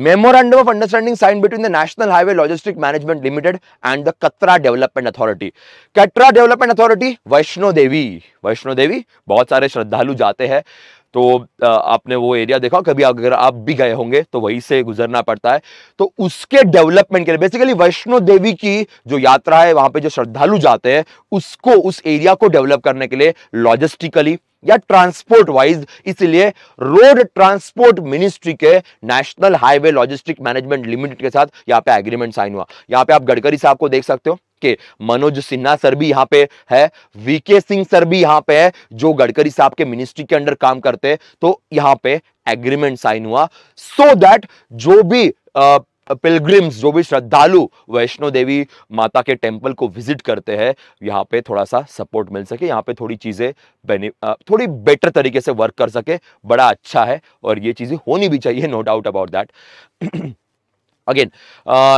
memorandum of understanding sign between the national highway logistic management limited and the Katra development authority Katra development authority Vaishno Devi Vaishno Devi बहुत सारे श्रद्धालु जाते हैं तो आपने वो एरिया देखा कभी अगर आप भी गए होंगे तो वहीं से गुजरना पड़ता है तो उसके डेवलपमेंट के लिए बेसिकली वैष्णो देवी की जो यात्रा है वहां पे जो श्रद्धालु जाते हैं उसको उस एरिया को डेवलप करने के लिए लॉजिस्टिकली या ट्रांसपोर्ट वाइज इसलिए रोड ट्रांसपोर्ट मिनिस्ट्री के national highway logistic management limited के साथ यहाँ पे एग्रीमेंट साइन हुआ यहाँ पे आप गडकरी साहब को देख सकते हो के मनोज सिन्हा सर भी यहाँ पे है वीके सिंह सर भी यहाँ पे है जो गडकरी साहब के मिनिस्ट्री के अंडर काम करते हैं तो यहाँ पे एग्रीमेंट साइन हुआ सो so दैट जो भी आ, पिलग्रिम्स जो भी श्रद्धालु वैष्णो देवी माता के टेम्पल को विजिट करते हैं यहाँ पे थोड़ा सा सपोर्ट मिल सके यहाँ पे थोड़ी चीज़ें बेनि थोड़ी बेटर तरीके से वर्क कर सके बड़ा अच्छा है और ये चीज़ें होनी भी चाहिए no doubt about that again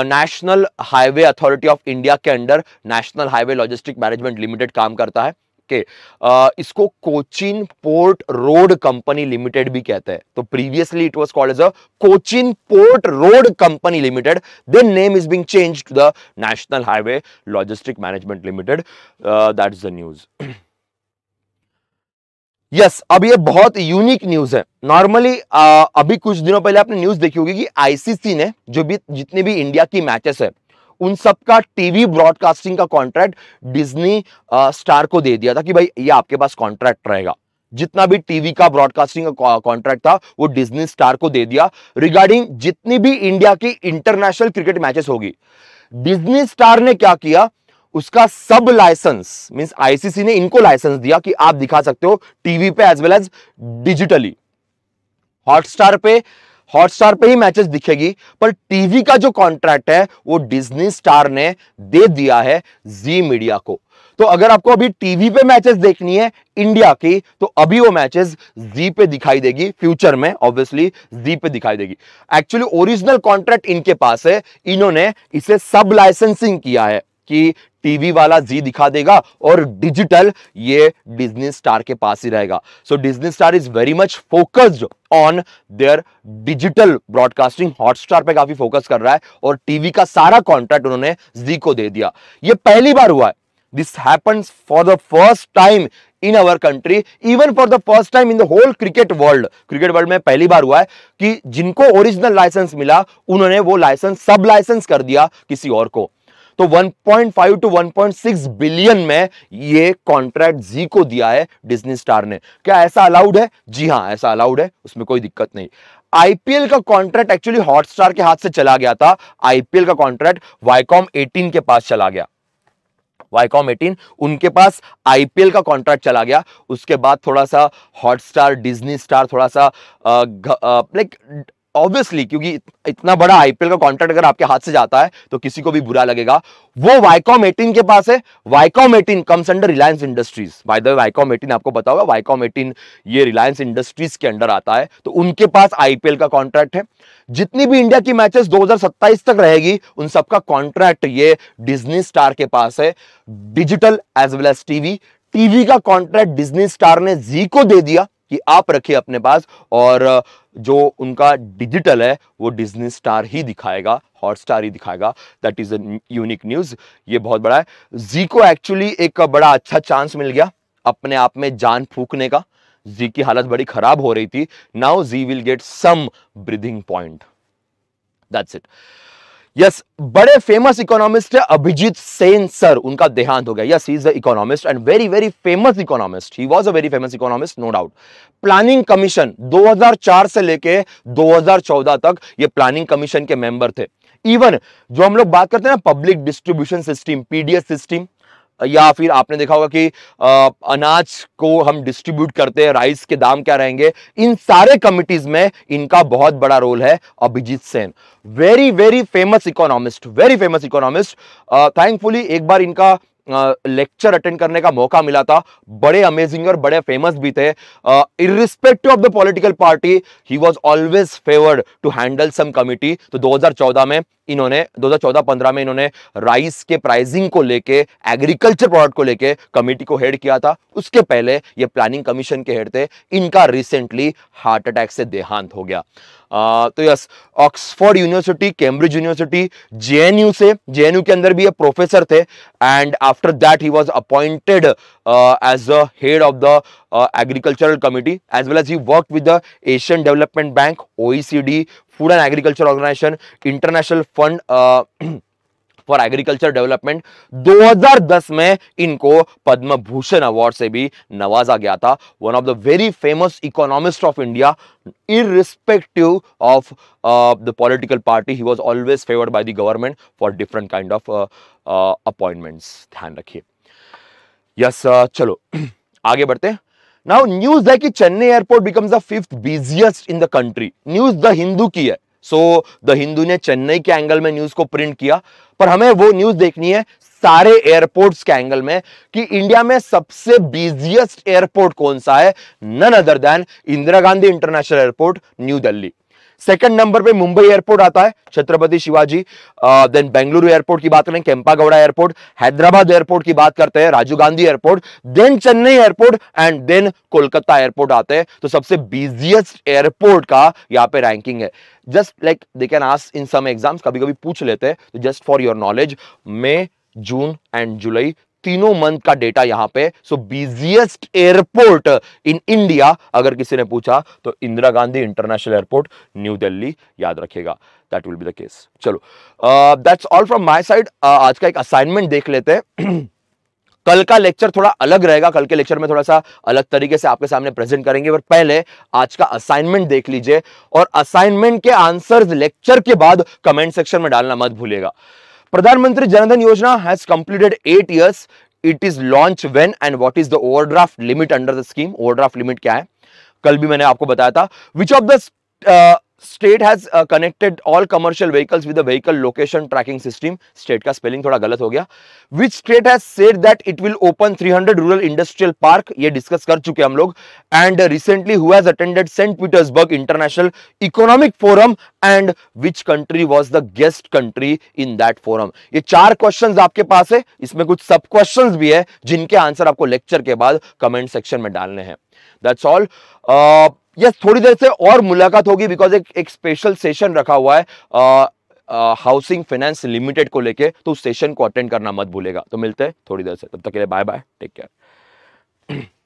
national highway authority of India के under national highway logistic management limited काम करता है के आ, इसको Cochin port road company limited भी कहते हैं तो previously it was called as a Cochin port road company limited then name is being change to the national highway logistic management limited that is the news yes अब ये बहुत unique news है normally अभी कुछ दिनों पहले आपने न्यूज देखी होगी कि आईसीसी ने जो भी जितने भी इंडिया की मैचेस है उन सब का टीवी ब्रॉडकास्टिंग का कॉन्ट्रैक्ट डिज्नी स्टार को दे दिया था कि भाई ये आपके पास कॉन्ट्रैक्ट रहेगा जितना भी टीवी का ब्रॉडकास्टिंग का कॉन्ट्रैक्ट था वो डिज्नी स्टार को दे दिया रिगार्डिंग जितनी भी इंडिया की इंटरनेशनल क्रिकेट मैचेस होगी डिज्नी स्टार ने क्या किया उसका सब लाइसेंस मींस आईसीसी ने इनको लाइसेंस दिया कि आप दिखा सकते हो टीवी पे as well as digitally Hotstar पे हॉटस्टार पे ही मैचेस दिखेगी पर टीवी का जो कॉन्ट्रैक्ट है वो डिज्नी स्टार ने दे दिया है जी मीडिया को तो अगर आपको अभी टीवी पे मैचेस देखनी है इंडिया की तो अभी वो मैचेस जी पे दिखाई देगी फ्यूचर में ऑब्वियसली जी पे दिखाई देगी एक्चुअली ओरिजिनल कॉन्ट्रैक्ट इनके पास है इन्होंने इसे सब लाइसेंसिंग किया है कि टीवी वाला जी दिखा देगा और डिजिटल ये डिजनी स्टार के पास ही रहेगा so Disney Star is very much focused on their digital broadcasting Hotstar पे काफी फोकस कर रहा है और टीवी का सारा कॉन्ट्रैक्ट उन्होंने जी को दे दिया ये पहली बार हुआ है this happens for the first time in our country even for the first time in the whole cricket world cricket world में पहली बार हुआ है कि जिनको ओरिजिनल लाइसेंस मिला उन्होंने वो लाइसेंस सब लाइसेंस कर दिया किसी और को तो 1.5 टू 1.6 बिलियन में ये कॉन्ट्रैक्ट जी को दिया है डिज्नी स्टार ने क्या ऐसा अलाउड है जी हाँ ऐसा अलाउड है उसमें कोई दिक्कत नहीं आईपीएल का कॉन्ट्रैक्ट एक्चुअली हॉटस्टार के हाथ से चला गया था आईपीएल का कॉन्ट्रैक्ट वाईकॉम एटीन के पास चला गया वाईकॉम 18 उनके पास आईपीएल का कॉन्ट्रैक्ट चला गया उसके बाद थोड़ा सा हॉटस्टार डिजनी स्टार थोड़ा सा लाइक ऑब्वियसली क्योंकि इतना बड़ा आईपीएल का कॉन्ट्रैक्ट अगर आपके हाथ से जाता है तो किसी को भी बुरा लगेगा वो वाइकॉम एटीन के पास है Viacom eighteen comes under Reliance Industries by the way Viacom eighteen आपको पता होगा वाइकॉम एटीन ये रिलायंस इंडस्ट्रीज के अंडर आता है तो उनके पास आईपीएल का कॉन्ट्रैक्ट है जितनी भी इंडिया की मैचेस 2027 तक रहेगी उन सबका कॉन्ट्रैक्ट ये डिजनी स्टार के पास है digital as well as TV TV का कॉन्ट्रैक्ट डिजनी स्टार ने जी को दे दिया कि आप रखिए अपने पास और जो उनका डिजिटल है वो डिजनी स्टार ही दिखाएगा हॉट स्टार ही दिखाएगा दैट इज़ यूनिक न्यूज़ ये बहुत बड़ा है जी को एक्चुअली एक बड़ा अच्छा चांस मिल गया अपने आप में जान फूकने का जी की हालत बड़ी खराब हो रही थी नाउ जी will get some breathing point that's it yes बड़े फेमस इकोनॉमिस्ट है अभिजीत सेन सर उनका देहांत हो गया yes is the economist and very very famous economist he was a very famous economist no doubt planning commission 2004 से लेके 2014 तक ये प्लानिंग कमीशन के मेंबर थे इवन जो हम लोग बात करते हैं ना public distribution system PDS system या फिर आपने देखा होगा कि आ, अनाज को हम डिस्ट्रीब्यूट करते हैं राइस के दाम क्या रहेंगे इन सारे कमिटीज में इनका बहुत बड़ा रोल है Abhijit Sen very very famous economist very famous economist thankfully एक बार इनका लेक्चर अटेंड करने का मौका मिला था बड़े अमेजिंग और बड़े फेमस भी थे irrespective of the political party he was always favoured to handle some committee तो 2014 में इन्होंने 2014-15 में इन्होंने राइस के प्राइसिंग को लेके एग्रीकल्चर प्रोडक्ट को लेके कमेटी को हेड किया था उसके पहले ये प्लानिंग कमीशन के हेड थे इनका रिसेंटली हार्ट अटैक से देहांत हो गया तो yes Oxford university Cambridge university JNU से जेएनयू के अंदर भी ये प्रोफेसर थे and after that he was appointed as a head of the agricultural committee as well as he work with the Asian development bank OECD food and agriculture organisation international fund for agriculture development 2010 में इनको पद्म Bhushan award से भी नवाजा गया था one of the very famous economist of India irrespective of the uh, the party he he always favoured favored the government for different kind of of uh, uh, ध्यान रखिए yes yes, uh, चलो आगे बढ़ते हैं now news है कि Chennai airport becomes the fifth busiest in the country news the Hindu की है सो द हिंदू ने चेन्नई के एंगल में न्यूज को प्रिंट किया पर हमें वो न्यूज देखनी है सारे एयरपोर्ट्स के एंगल में कि इंडिया में सबसे बिजिएस्ट एयरपोर्ट कौन सा है none other than Indira Gandhi international airport New Delhi second number पे मुंबई एयरपोर्ट आता है छत्रपति शिवाजी देन बेंगलुरु एयरपोर्ट की बात करें कैंपागौड़ा एयरपोर्ट हैदराबाद एयरपोर्ट की बात करते हैं Rajiv Gandhi airport then Chennai airport and then Kolkata airport आते हैं तो सबसे बिजिएस्ट एयरपोर्ट का यहाँ पे रैंकिंग है just like they can ask in some exams कभी कभी पूछ लेते हैं तो just for your knowledge May June and July तीनों मंथ का डेटा यहां पे so busiest airport in India अगर किसी ने पूछा तो Indira Gandhi international airport New Delhi याद रखेगा that will be the case चलो that's all from my side आज का एक असाइनमेंट देख लेते हैं कल का लेक्चर थोड़ा अलग रहेगा कल के लेक्चर में थोड़ा सा अलग तरीके से आपके सामने प्रेजेंट करेंगे पर पहले आज का असाइनमेंट देख लीजिए और असाइनमेंट के आंसर्स लेक्चर के बाद कमेंट सेक्शन में डालना मत भूलेगा Pradhan Mantri Jan Dhan Yojana has completed eight years it is launch when and what is the overdraft limit under the scheme overdraft limit क्या है कल भी मैंने आपको बताया था which of the state has connected all commercial vehicles with vehicle location tracking system state का spelling थोड़ा गलत हो गया which state has said that it will open 300 rural industrial park ये डिस्कस कर चुके हम लोग and recently who attended Saint Petersburg international economic forum and which country was the guest country in that forum ये चार question आपके पास है इसमें कुछ सब क्वेश्चन भी है जिनके आंसर आपको लेक्चर के बाद कमेंट सेक्शन में डालने हैं दैट्स ऑल यस थोड़ी देर से और मुलाकात होगी बिकॉज एक एक स्पेशल सेशन रखा हुआ है हाउसिंग फाइनेंस लिमिटेड को लेके तो उस सेशन को अटेंड करना मत भूलेगा तो मिलते हैं थोड़ी देर से तब तक के लिए बाय बाय टेक केयर